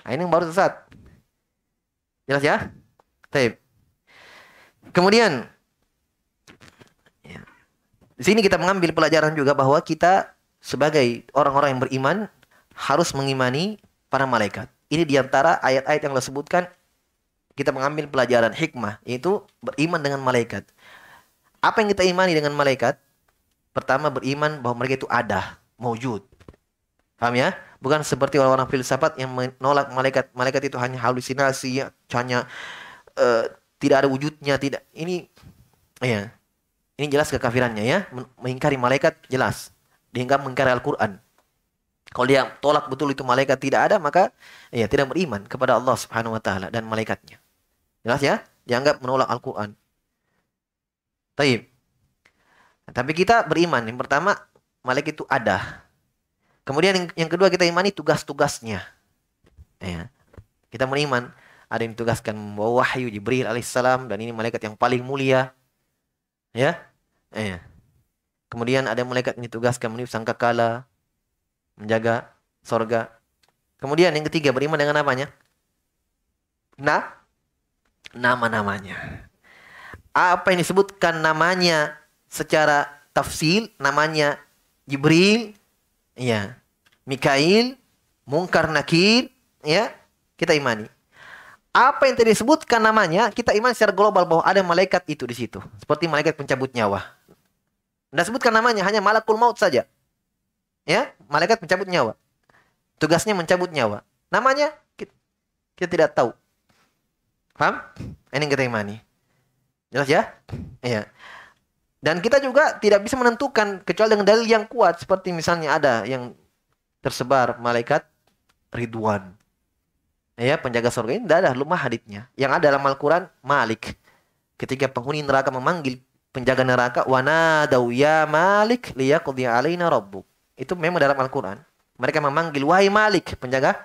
Nah, ini yang baru sesat. Jelas ya? Taip. Kemudian ya, di sini kita mengambil pelajaran juga bahwa kita sebagai orang-orang yang beriman harus mengimani para malaikat. Ini diantara ayat-ayat yang Allah sebutkan kita mengambil pelajaran hikmah yaitu beriman dengan malaikat. Apa yang kita imani dengan malaikat? Pertama beriman bahwa mereka itu ada, mewujud. Paham ya? Bukan seperti orang-orang filsafat yang menolak malaikat. Malaikat itu hanya halusinasi, hanya uh, tidak ada wujudnya, tidak. Ini ya. Ini jelas kekafirannya ya. Mengingkari malaikat jelas. Dianggap mengingkari Al-Qur'an. Kalau dia tolak betul itu malaikat tidak ada, maka ya tidak beriman kepada Allah Subhanahu wa taala dan malaikatnya. Jelas ya? Dianggap menolak Al-Qur'an. Taib. Tapi kita beriman. Yang pertama, malaikat itu ada. Kemudian yang, yang kedua kita imani tugas-tugasnya. Ya. Kita beriman ada yang ditugaskan membawa wahyu Jibril alaihissalam dan ini malaikat yang paling mulia. Ya. ya. Kemudian ada malaikat yang ditugaskan meniup sangkakala, menjaga sorga. Kemudian yang ketiga beriman dengan apanya? Nah, nama-namanya. Apa yang disebutkan namanya secara tafsil, namanya Jibril, ya Mikail, Mungkar Nakir, ya kita imani. Apa yang tadi disebutkan namanya kita iman secara global bahwa ada malaikat itu di situ, seperti malaikat pencabut nyawa. Tidak sebutkan namanya, hanya malakul maut saja. Ya, malaikat pencabut nyawa. Tugasnya mencabut nyawa. Namanya kita, kita tidak tahu. Paham? Ini kita imani. Jelas ya? Iya. Dan kita juga tidak bisa menentukan kecuali dengan dalil yang kuat seperti misalnya ada yang tersebar malaikat Ridwan. Ya, penjaga surga ini tidak ada lumah haditnya. Yang ada dalam Al-Quran Malik. Ketika penghuni neraka memanggil penjaga neraka wana dawya Malik liyaqdi alaina rabbuk. Itu memang dalam Al-Quran. Mereka memanggil wahai Malik penjaga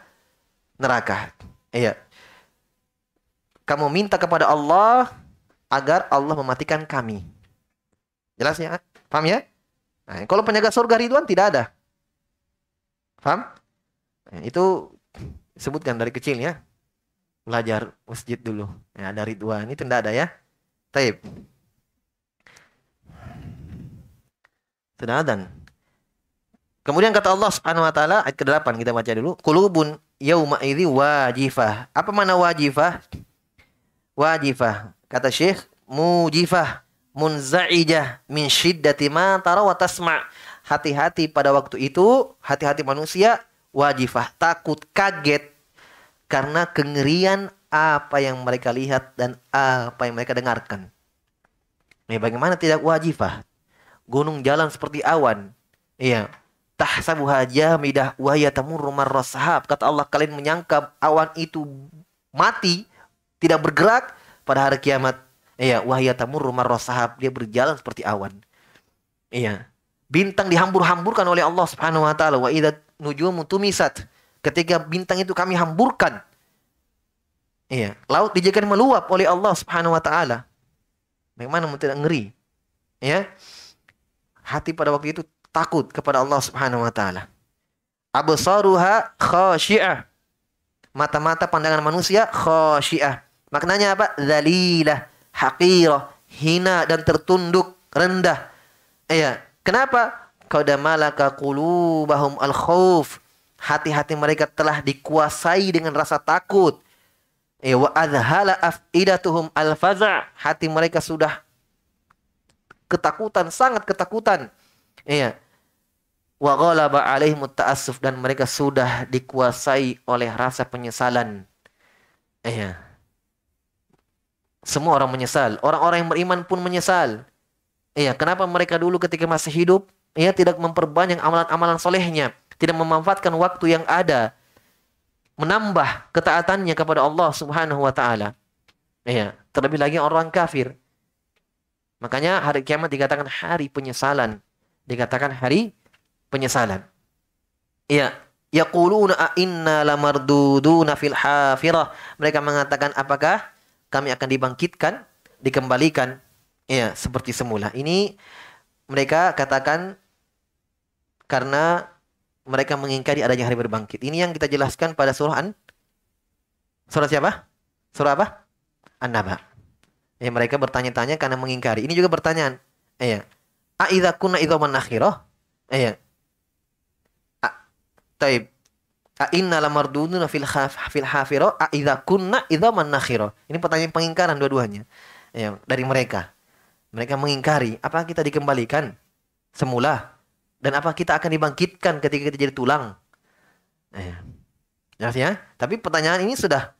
neraka. Iya. Kamu minta kepada Allah agar Allah mematikan kami Jelasnya, ah. paham ya? Nah, kalau penjaga surga Ridwan tidak ada. Paham? Nah, itu sebutkan dari kecil ya. Belajar masjid dulu. Ya, ada Ridwan, itu tidak ada ya. Taib. Sudah ada. Kemudian kata Allah Subhanahu wa taala ayat ke-8 kita baca dulu. Kulubun yauma idzi wajifah. Apa mana wajifah? Wajifah. Kata Syekh mujifah munza'ijah min syiddati ma tara wa tasma. Hati-hati pada waktu itu, hati-hati manusia wajifah takut kaget karena kengerian apa yang mereka lihat dan apa yang mereka dengarkan. Nah, bagaimana tidak wajifah? Gunung jalan seperti awan. Iya. Tahsabuha jamidah wa hiya tamurru marrasahab. Kata Allah, kalian menyangka awan itu mati, tidak bergerak pada hari kiamat Iya, wahiyatamur rumah rosahab. Dia berjalan seperti awan. Iya. Bintang dihambur-hamburkan oleh Allah Subhanahu wa taala. Wa idat nujumu tumisat. Ketika bintang itu kami hamburkan. Iya, laut dijadikan meluap oleh Allah Subhanahu wa taala. Bagaimana tidak ngeri? Ya. Hati pada waktu itu takut kepada Allah Subhanahu wa taala. Absaruha Mata-mata pandangan manusia khasyi'ah. Maknanya apa? Zalilah haqiroh, hina dan tertunduk, rendah. Iya. Kenapa? Qada malaka qulubahum al-khauf. Hati-hati mereka telah dikuasai dengan rasa takut. Ya wa adhala afidatuhum al-faza. Hati mereka sudah ketakutan, sangat ketakutan. Iya. Wa ghalaba alaihim ta'assuf dan mereka sudah dikuasai oleh rasa penyesalan. Iya. Semua orang menyesal. Orang-orang yang beriman pun menyesal. Iya, kenapa mereka dulu ketika masih hidup, ya tidak memperbanyak amalan-amalan solehnya, tidak memanfaatkan waktu yang ada, menambah ketaatannya kepada Allah Subhanahu Wa Taala. Iya, terlebih lagi orang kafir. Makanya hari kiamat dikatakan hari penyesalan, dikatakan hari penyesalan. Iya, yaquluna inna lamarduduna fil hafirah. Mereka mengatakan apakah kami akan dibangkitkan, dikembalikan ya seperti semula. Ini mereka katakan karena mereka mengingkari adanya hari berbangkit. Ini yang kita jelaskan pada surah An Surah siapa? Surah apa? An-Naba. Ya, mereka bertanya-tanya karena mengingkari. Ini juga pertanyaan. Iya. A'idha kunna idzaman akhirah? Iya. Taib. Inna na fil fil hafira idza kunna idza manakhira. Ini pertanyaan pengingkaran dua-duanya. Ya, dari mereka. Mereka mengingkari, apa kita dikembalikan semula dan apa kita akan dibangkitkan ketika kita jadi tulang? Ya. Jelas ya? Tapi pertanyaan ini sudah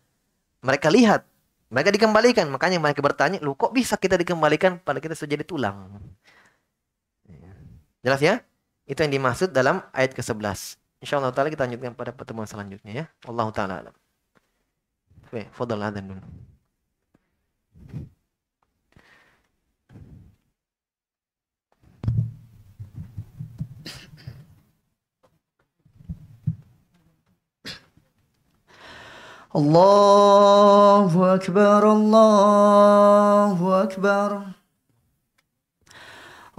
mereka lihat, mereka dikembalikan, makanya mereka bertanya, "Lu kok bisa kita dikembalikan pada kita sudah jadi tulang?" Jelas ya? Itu yang dimaksud dalam ayat ke-11. Insya Allah taala kita lanjutkan pada pertemuan selanjutnya ya. Allah taala alam. Oke, fadal adhan dulu.
الله أكبر الله أكبر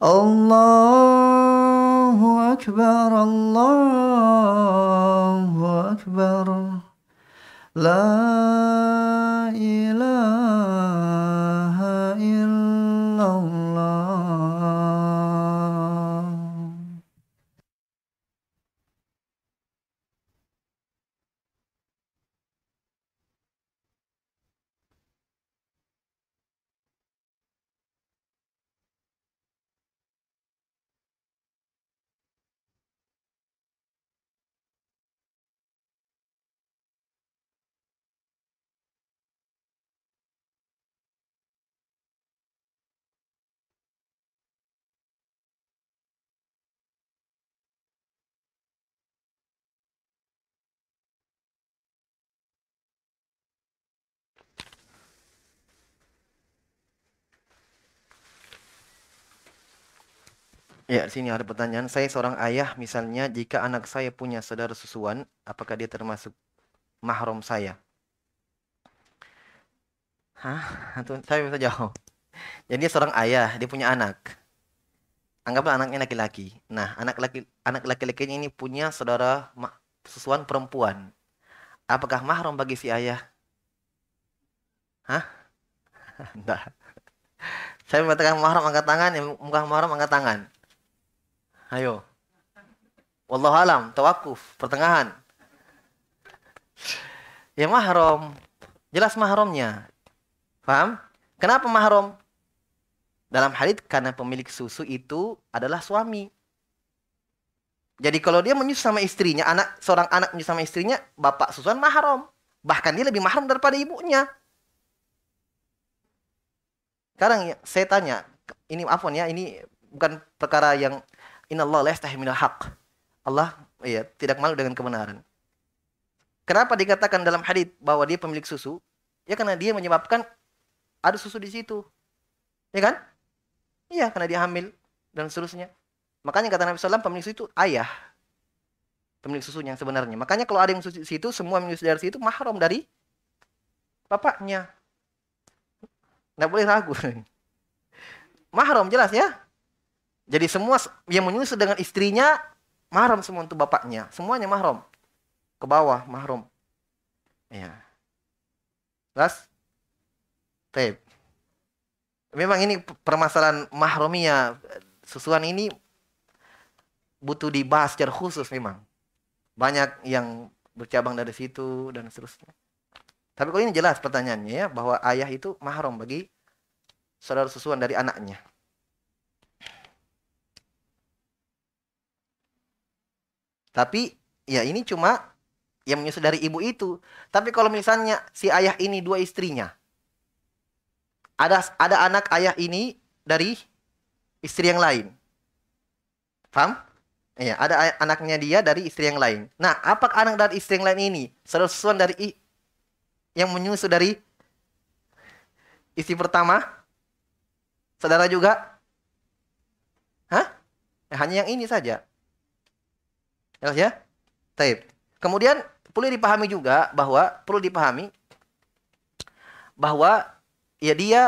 Allahu Ekber, Allahu Ekber. La ilahe
Ya, sini ada pertanyaan. Saya seorang ayah, misalnya jika anak saya punya saudara susuan, apakah dia termasuk mahram saya? Hah? saya bisa jawab. Jadi dia seorang ayah, dia punya anak. Anggaplah anaknya laki-laki. Nah, anak laki anak laki-lakinya ini punya saudara susuan perempuan. Apakah mahram bagi si ayah? Hah? Enggak. Saya mengatakan mahram angkat tangan, ya bukan mahram angkat tangan. Ayo. Wallahu alam, tawakuf, pertengahan. Ya mahram, jelas mahramnya. Paham? Kenapa mahram? Dalam hadis karena pemilik susu itu adalah suami. Jadi kalau dia menyusui sama istrinya, anak seorang anak menyusui sama istrinya, bapak susuan mahram. Bahkan dia lebih mahram daripada ibunya. Sekarang ya, saya tanya, ini maafon ya, ini bukan perkara yang Inna Allah la yastahi minal haq. Allah ya, tidak malu dengan kebenaran. Kenapa dikatakan dalam hadis bahwa dia pemilik susu? Ya karena dia menyebabkan ada susu di situ. Ya kan? Iya, karena dia hamil dan seterusnya. Makanya kata Nabi SAW, pemilik susu itu ayah. Pemilik susunya yang sebenarnya. Makanya kalau ada yang susu di situ, semua susu dari situ mahram dari bapaknya. Nggak boleh ragu. mahram jelas ya. Jadi semua yang menyusu dengan istrinya mahram semua untuk bapaknya, semuanya mahram. Ke bawah mahram. Ya. Jelas? Baik. Memang ini permasalahan mahramnya susuan ini butuh dibahas secara khusus memang. Banyak yang bercabang dari situ dan seterusnya. Tapi kalau ini jelas pertanyaannya ya bahwa ayah itu mahram bagi saudara susuan dari anaknya. Tapi ya ini cuma yang menyusul dari ibu itu. Tapi kalau misalnya si ayah ini dua istrinya. Ada ada anak ayah ini dari istri yang lain. Paham? Iya, ada anaknya dia dari istri yang lain. Nah, apakah anak dari istri yang lain ini? Selusuan dari i- yang menyusul dari istri pertama? Saudara juga? Hah? Ya, hanya yang ini saja ya, ya. taib kemudian perlu dipahami juga bahwa perlu dipahami bahwa ya dia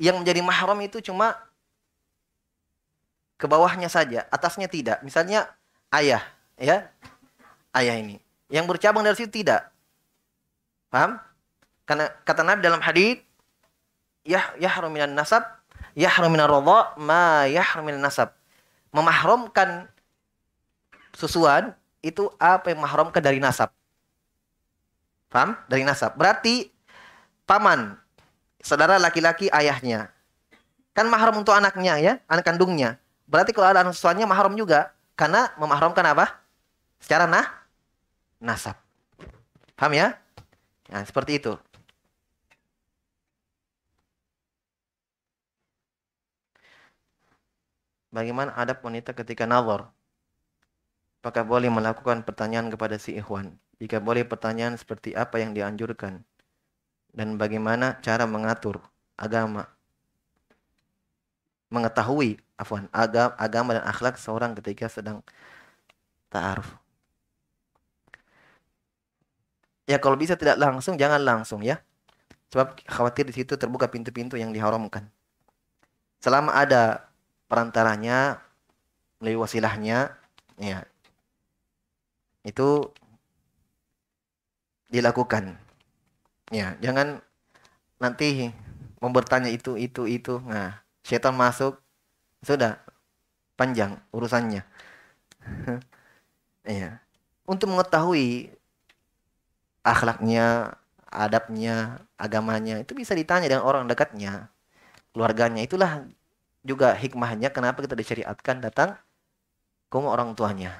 yang menjadi mahram itu cuma ke bawahnya saja, atasnya tidak. Misalnya ayah, ya. Ayah ini. Yang bercabang dari situ tidak. Paham? Karena kata Nabi dalam hadis yah yahrum minan nasab, yahrum minar ma yahrum minan nasab memahromkan susuan itu apa yang mahromkan dari nasab. Paham? Dari nasab. Berarti paman, saudara laki-laki ayahnya. Kan mahram untuk anaknya ya, anak kandungnya. Berarti kalau ada anak susuannya mahram juga karena memahromkan apa? Secara nah nasab. Paham ya? Nah, seperti itu. bagaimana adab wanita ketika nazar? Apakah boleh melakukan pertanyaan kepada si ikhwan? Jika boleh pertanyaan seperti apa yang dianjurkan? Dan bagaimana cara mengatur agama? Mengetahui afwan, agama, agama dan akhlak seorang ketika sedang ta'aruf. Ya kalau bisa tidak langsung, jangan langsung ya. Sebab khawatir di situ terbuka pintu-pintu yang diharamkan. Selama ada perantaranya melalui wasilahnya ya itu dilakukan ya jangan nanti mempertanya itu itu itu nah setan masuk sudah panjang urusannya ya untuk mengetahui akhlaknya adabnya agamanya itu bisa ditanya dengan orang dekatnya keluarganya itulah juga hikmahnya kenapa kita disyariatkan datang ke orang tuanya.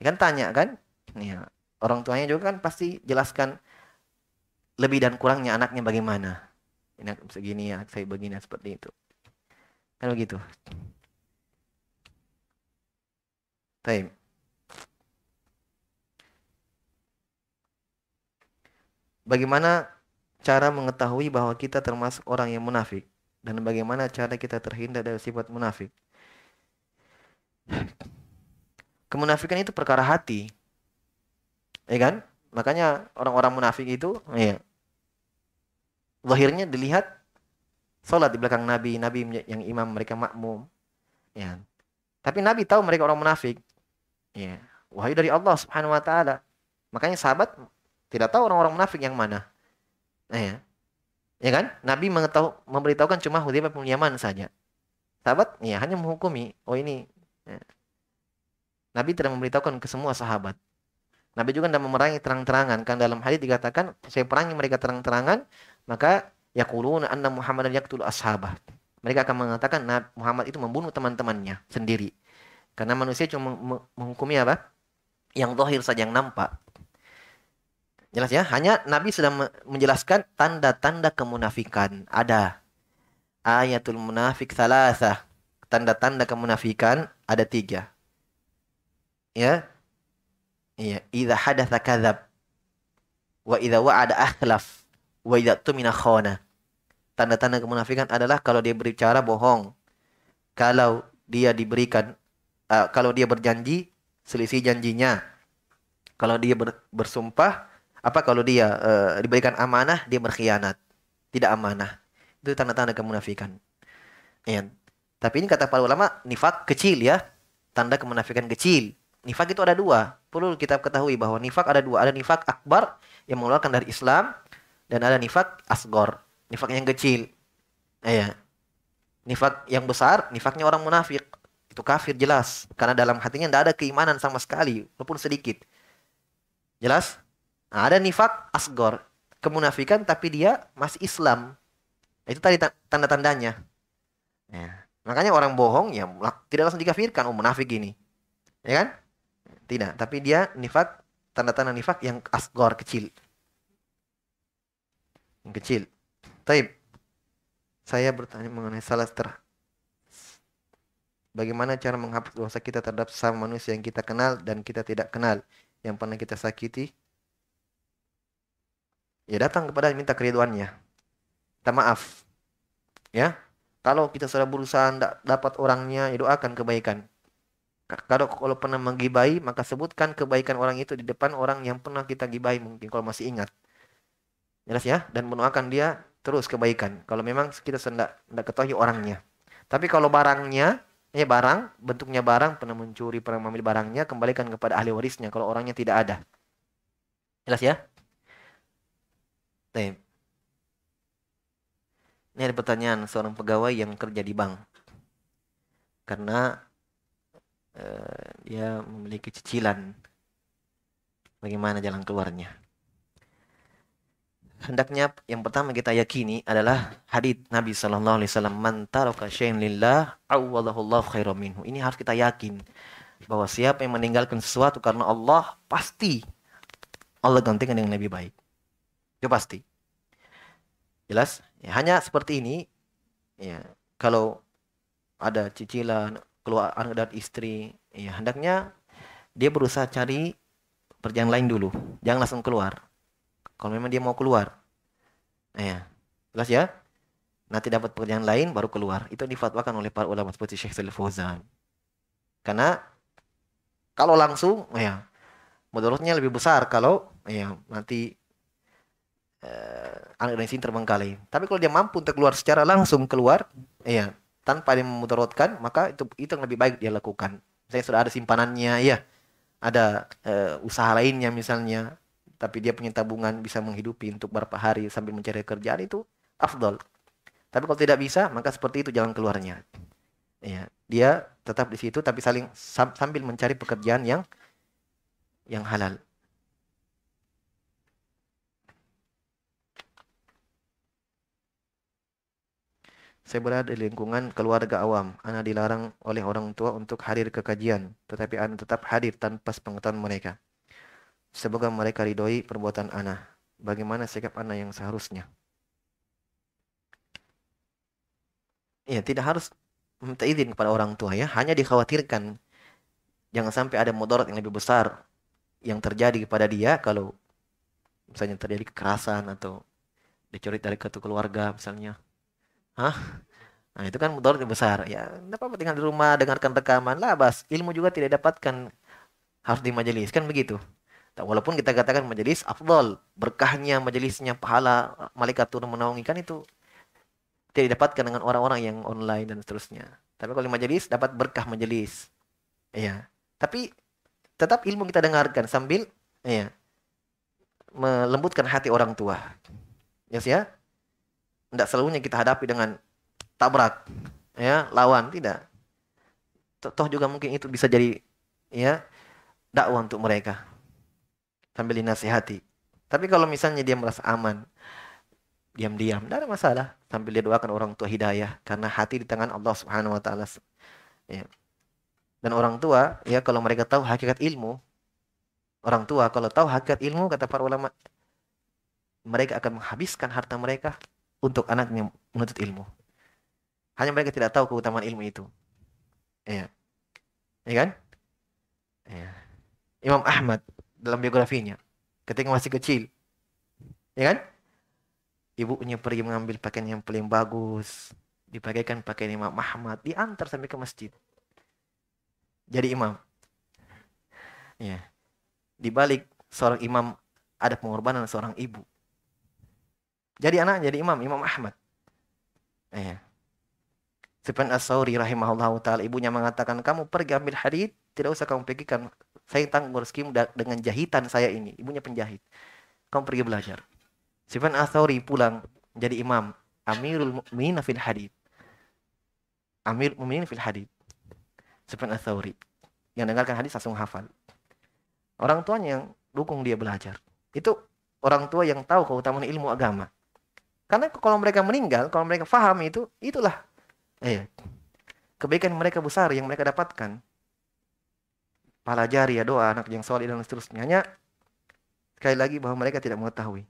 Ya kan tanya kan? Ya, orang tuanya juga kan pasti jelaskan lebih dan kurangnya anaknya bagaimana. Ini segini ya, saya begini ya, seperti itu. Kan begitu. Baik. Bagaimana cara mengetahui bahwa kita termasuk orang yang munafik? dan bagaimana cara kita terhindar dari sifat munafik. Kemunafikan itu perkara hati. Ya kan? Makanya orang-orang munafik itu ya. Zahirnya dilihat sholat di belakang Nabi, Nabi yang imam mereka makmum. Ya. Kan? Tapi Nabi tahu mereka orang munafik. Ya. Wahyu dari Allah Subhanahu wa taala. Makanya sahabat tidak tahu orang-orang munafik yang mana. Nah, ya. Ya kan? Nabi mengetahu, memberitahukan cuma Hudzaifah bin Yaman saja. Sahabat ya hanya menghukumi, oh ini. Ya. Nabi tidak memberitahukan ke semua sahabat. Nabi juga tidak memerangi terang-terangan. Kan dalam hadis dikatakan, saya perangi mereka terang-terangan, maka yaquluna anna Muhammadan yaqtul ashabah. Mereka akan mengatakan nah, Muhammad itu membunuh teman-temannya sendiri. Karena manusia cuma menghukumi apa? Yang dohir saja, yang nampak. Jelas ya, hanya Nabi sudah menjelaskan tanda-tanda kemunafikan. Ada ayatul munafik salasa. Tanda-tanda kemunafikan ada tiga. Ya. Iya, idza hadatha kadzab wa idza wa'ada akhlaf wa idza tumina khana. Tanda-tanda kemunafikan adalah kalau dia berbicara bohong. Kalau dia diberikan uh, kalau dia berjanji selisih janjinya. Kalau dia ber, bersumpah apa kalau dia uh, diberikan amanah dia berkhianat, tidak amanah. Itu tanda-tanda kemunafikan. Ya. Tapi ini kata para ulama nifak kecil ya, tanda kemunafikan kecil. Nifak itu ada dua. Perlu kita ketahui bahwa nifak ada dua. Ada nifak akbar yang mengeluarkan dari Islam dan ada nifak asgor, nifak yang kecil. Ya. Nifak yang besar, nifaknya orang munafik itu kafir jelas karena dalam hatinya tidak ada keimanan sama sekali walaupun sedikit jelas Nah, ada nifak asgor, kemunafikan tapi dia masih Islam. Itu tadi tanda-tandanya. Ya. Makanya orang bohong ya tidak langsung dikafirkan, oh munafik ini. Ya kan? Tidak, tapi dia nifak tanda-tanda nifak yang asgor kecil. Yang kecil. Taib. Saya bertanya mengenai salah terah. Bagaimana cara menghapus dosa kita terhadap sama manusia yang kita kenal dan kita tidak kenal, yang pernah kita sakiti, ya datang kepada minta keriduannya minta maaf ya kalau kita sudah berusaha tidak dapat orangnya ya doakan kebaikan kalau kalau pernah menggibai maka sebutkan kebaikan orang itu di depan orang yang pernah kita gibai mungkin kalau masih ingat jelas ya dan mendoakan dia terus kebaikan kalau memang kita sudah tidak ketahui orangnya tapi kalau barangnya ya barang bentuknya barang pernah mencuri pernah mengambil barangnya kembalikan kepada ahli warisnya kalau orangnya tidak ada jelas ya ini ada pertanyaan seorang pegawai yang kerja di bank. Karena uh, dia memiliki cicilan. Bagaimana jalan keluarnya? Hendaknya yang pertama kita yakini adalah hadis Nabi sallallahu alaihi wasallam man taraka syai'an lillah awwalahullahu khairan minhu. Ini harus kita yakin bahwa siapa yang meninggalkan sesuatu karena Allah pasti Allah gantikan dengan lebih baik. Itu pasti. Jelas? Ya, hanya seperti ini. Ya, kalau ada cicilan, keluar anak dan istri, ya hendaknya dia berusaha cari pekerjaan lain dulu. Jangan langsung keluar. Kalau memang dia mau keluar. Ya. Jelas ya? Nanti dapat pekerjaan lain baru keluar. Itu difatwakan oleh para ulama seperti Syekh Salih Fauzan. Karena kalau langsung ya mudaratnya lebih besar kalau ya nanti uh, anak dari sini terbengkalai. Tapi kalau dia mampu untuk keluar secara langsung keluar, ya tanpa dia memutarotkan, maka itu itu yang lebih baik dia lakukan. Misalnya sudah ada simpanannya, ya ada uh, usaha lainnya misalnya, tapi dia punya tabungan bisa menghidupi untuk beberapa hari sambil mencari kerjaan itu afdol. Tapi kalau tidak bisa, maka seperti itu jalan keluarnya. Ya, dia tetap di situ tapi saling sambil mencari pekerjaan yang yang halal. Saya berada di lingkungan keluarga awam. Anak dilarang oleh orang tua untuk hadir ke kajian, tetapi anak tetap hadir tanpa sepengetahuan mereka. Semoga mereka ridhoi perbuatan anak. Bagaimana sikap anak yang seharusnya? Ya, tidak harus minta izin kepada orang tua ya, hanya dikhawatirkan jangan sampai ada mudarat yang lebih besar yang terjadi kepada dia kalau misalnya terjadi kekerasan atau dicuri dari satu keluarga misalnya Hah? Nah, itu kan mudarat besar. Ya, tidak apa tinggal di rumah dengarkan rekaman lah, bas. Ilmu juga tidak dapatkan harus di majelis, kan begitu. Nah, walaupun kita katakan majelis afdol, berkahnya majelisnya pahala malaikat turun menaungi kan itu tidak didapatkan dengan orang-orang yang online dan seterusnya. Tapi kalau di majelis dapat berkah majelis. Iya. Tapi tetap ilmu kita dengarkan sambil iya melembutkan hati orang tua. Yes ya. Tidak selalunya kita hadapi dengan tabrak, ya lawan tidak. Toh juga mungkin itu bisa jadi ya dakwah untuk mereka sambil dinasihati. Tapi kalau misalnya dia merasa aman, diam-diam, tidak ada masalah sambil dia doakan orang tua hidayah karena hati di tangan Allah Subhanahu Wa Taala. Ya. Dan orang tua ya kalau mereka tahu hakikat ilmu, orang tua kalau tahu hakikat ilmu kata para ulama mereka akan menghabiskan harta mereka untuk anaknya menuntut ilmu. Hanya mereka tidak tahu keutamaan ilmu itu. Iya. Iya kan? Iya. Imam Ahmad dalam biografinya ketika masih kecil. Iya kan? Ibunya pergi mengambil pakaian yang paling bagus, dipakaikan pakaian Imam Ahmad, diantar sampai ke masjid. Jadi imam. Iya. Di balik seorang imam ada pengorbanan seorang ibu. Jadi anak jadi imam, Imam Ahmad. eh Sufyan as rahimahullah taala ibunya mengatakan kamu pergi ambil hadit, tidak usah kamu pikirkan. Saya tanggung rezekimu dengan jahitan saya ini. Ibunya penjahit. Kamu pergi belajar. Sufyan as pulang jadi imam Amirul minafil fil hadid. Amir Mukminin fil hadid. Sufyan as yang dengarkan hadis langsung hafal. Orang tuanya yang dukung dia belajar. Itu orang tua yang tahu keutamaan ilmu agama. Karena kalau mereka meninggal, kalau mereka faham itu, itulah eh, kebaikan mereka besar yang mereka dapatkan. pelajari ya doa, anak yang soleh dan seterusnya. Hanya sekali lagi bahwa mereka tidak mengetahui.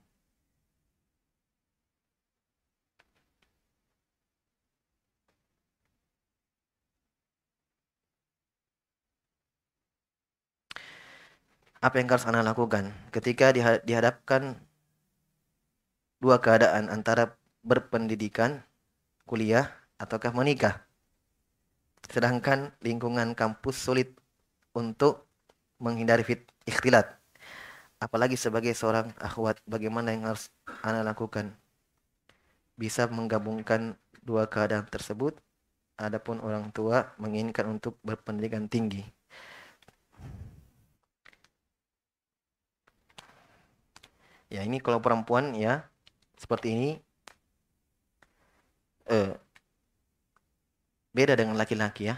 Apa yang harus Anda lakukan ketika dihadapkan dua keadaan antara berpendidikan, kuliah, ataukah menikah. Sedangkan lingkungan kampus sulit untuk menghindari fit ikhtilat. Apalagi sebagai seorang akhwat, bagaimana yang harus Anda lakukan? Bisa menggabungkan dua keadaan tersebut. Adapun orang tua menginginkan untuk berpendidikan tinggi. ya ini kalau perempuan ya seperti ini eh, beda dengan laki-laki ya.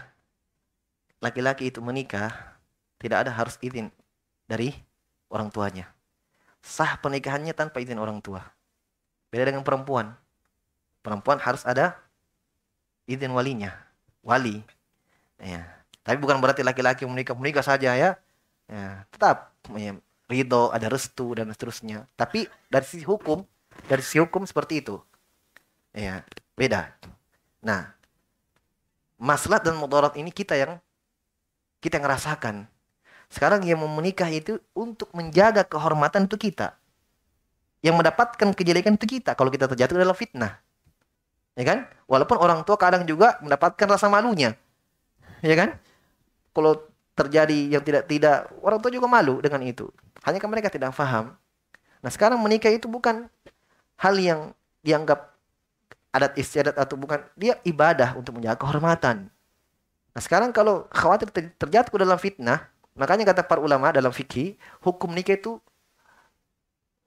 Laki-laki itu menikah tidak ada harus izin dari orang tuanya. Sah pernikahannya tanpa izin orang tua. Beda dengan perempuan. Perempuan harus ada izin walinya, wali. Ya. Tapi bukan berarti laki-laki menikah menikah saja ya. ya tetap ya, ridho, ada restu dan seterusnya. Tapi dari sisi hukum dari sihukum hukum seperti itu. Ya, beda. Nah, maslahat dan mudarat ini kita yang kita yang rasakan. Sekarang yang mau menikah itu untuk menjaga kehormatan itu kita. Yang mendapatkan kejelekan itu kita kalau kita terjatuh dalam fitnah. Ya kan? Walaupun orang tua kadang juga mendapatkan rasa malunya. Ya kan? Kalau terjadi yang tidak-tidak, orang tua juga malu dengan itu. Hanya kan mereka tidak paham. Nah, sekarang menikah itu bukan hal yang dianggap adat istiadat atau bukan, dia ibadah untuk menjaga kehormatan. Nah sekarang kalau khawatir ter terjatuh dalam fitnah, makanya kata para ulama dalam fikih, hukum nikah itu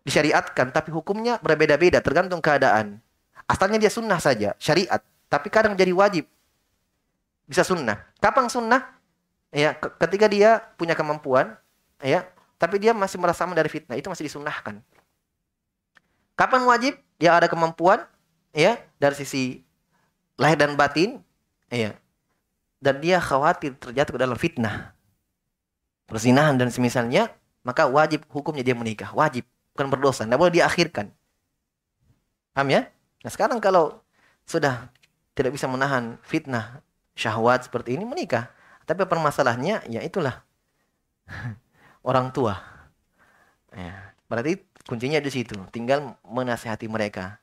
disyariatkan, tapi hukumnya berbeda-beda tergantung keadaan. Asalnya dia sunnah saja, syariat, tapi kadang jadi wajib. Bisa sunnah. Kapan sunnah? Ya, ketika dia punya kemampuan, ya, tapi dia masih merasa aman dari fitnah, itu masih disunahkan. Kapan wajib? Dia ya, ada kemampuan ya dari sisi lahir dan batin ya. Dan dia khawatir terjatuh ke dalam fitnah. Perzinahan dan semisalnya, maka wajib hukumnya dia menikah, wajib, bukan berdosa, tidak boleh diakhirkan. Paham ya? Nah, sekarang kalau sudah tidak bisa menahan fitnah syahwat seperti ini menikah. Tapi permasalahannya ya itulah orang tua. Ya, berarti Kuncinya di situ, tinggal menasehati mereka.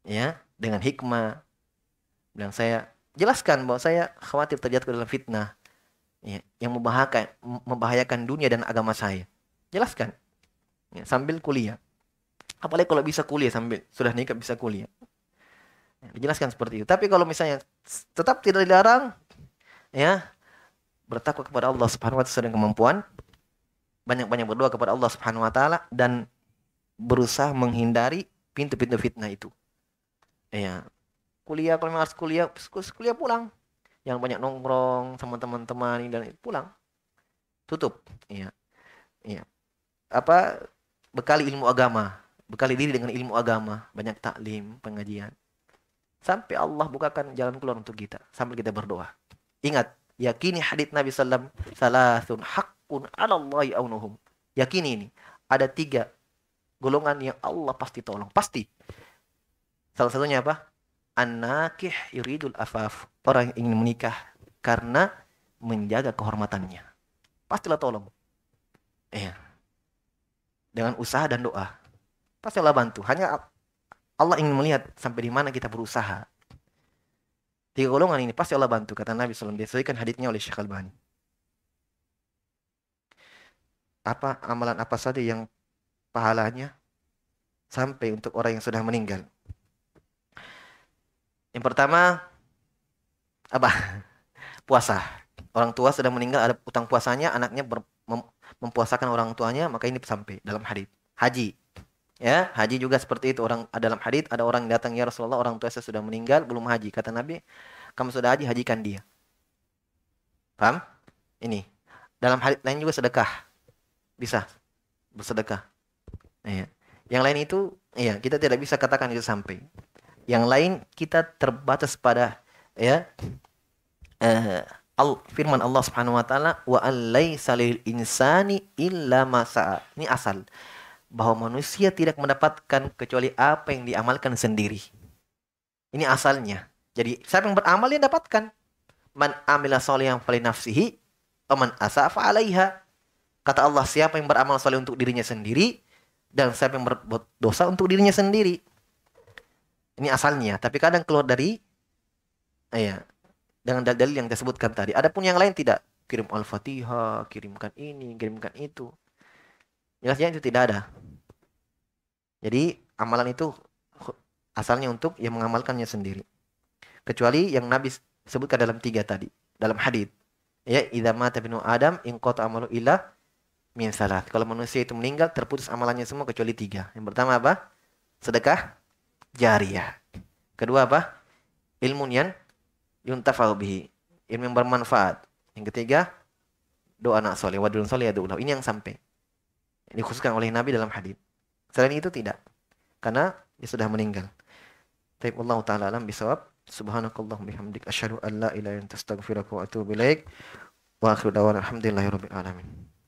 Ya, dengan hikmah. Bilang saya jelaskan bahwa saya khawatir terjatuh ke dalam fitnah ya, yang membahayakan membahayakan dunia dan agama saya. Jelaskan. Ya, sambil kuliah. Apalagi kalau bisa kuliah sambil sudah nikah bisa kuliah. Ya, dijelaskan seperti itu. Tapi kalau misalnya tetap tidak dilarang ya bertakwa kepada Allah Subhanahu wa taala dengan kemampuan banyak-banyak berdoa kepada Allah Subhanahu wa taala dan berusaha menghindari pintu-pintu fitnah itu. Ya, kuliah kalau harus kuliah, kuliah pulang. Yang banyak nongkrong sama teman-teman dan pulang. Tutup, ya. Ya. Apa bekali ilmu agama, bekali diri dengan ilmu agama, banyak taklim, pengajian. Sampai Allah bukakan jalan keluar untuk kita sambil kita berdoa. Ingat, yakini hadits Nabi Sallallahu wasallam, salasun haqqun 'ala Allah aunuhum. Yakini ini. Ada tiga golongan yang Allah pasti tolong pasti salah satunya apa anakih yuridul afaf orang yang ingin menikah karena menjaga kehormatannya pastilah tolong ya dengan usaha dan doa pastilah bantu hanya Allah ingin melihat sampai di mana kita berusaha tiga golongan ini pasti Allah bantu kata Nabi SAW kan haditnya oleh Syekh Al-Bani apa amalan apa saja yang pahalanya sampai untuk orang yang sudah meninggal. Yang pertama apa? Puasa. Orang tua sudah meninggal ada utang puasanya, anaknya ber, mem, mempuasakan orang tuanya, maka ini sampai dalam hadis. Haji. Ya, haji juga seperti itu. Orang dalam hadis ada orang datang ya Rasulullah, orang tua saya sudah meninggal belum haji. Kata Nabi, kamu sudah haji, hajikan dia. Paham? Ini. Dalam hadis lain juga sedekah. Bisa bersedekah. Ya. Yang lain itu, ya kita tidak bisa katakan itu sampai. Yang lain kita terbatas pada ya uh, eh, al firman Allah Subhanahu wa taala wa allaisa lil insani illa masa. Ini asal bahwa manusia tidak mendapatkan kecuali apa yang diamalkan sendiri. Ini asalnya. Jadi siapa yang beramal yang dapatkan. Man amila yang paling nafsihi, man asafa alaiha. Kata Allah, siapa yang beramal soleh untuk dirinya sendiri, dan siapa yang berbuat dosa untuk dirinya sendiri. Ini asalnya, tapi kadang keluar dari ya dengan dalil yang disebutkan tadi. Adapun yang lain tidak kirim Al-Fatihah, kirimkan ini, kirimkan itu. Jelasnya itu tidak ada. Jadi amalan itu asalnya untuk yang mengamalkannya sendiri. Kecuali yang Nabi sebutkan dalam tiga tadi, dalam hadis. Ya, idza mata binu Adam in qata amalu illa min salat. Kalau manusia itu meninggal terputus amalannya semua kecuali tiga. Yang pertama apa? Sedekah jariah. Kedua apa? Ilmunya, yang yuntafa'u Ilmu yang bermanfaat. Yang ketiga doa anak soleh. Wadun soleh adu'ulah. Ini yang sampai. Ini dikhususkan oleh Nabi dalam hadis. Selain itu tidak. Karena dia sudah meninggal. Tapi Allah Ta'ala alam bisawab. Subhanakallahum bihamdik. Asyadu an la ilaha anta wa atubu ilaik. Wa akhiru dawana. alhamdulillahi alamin.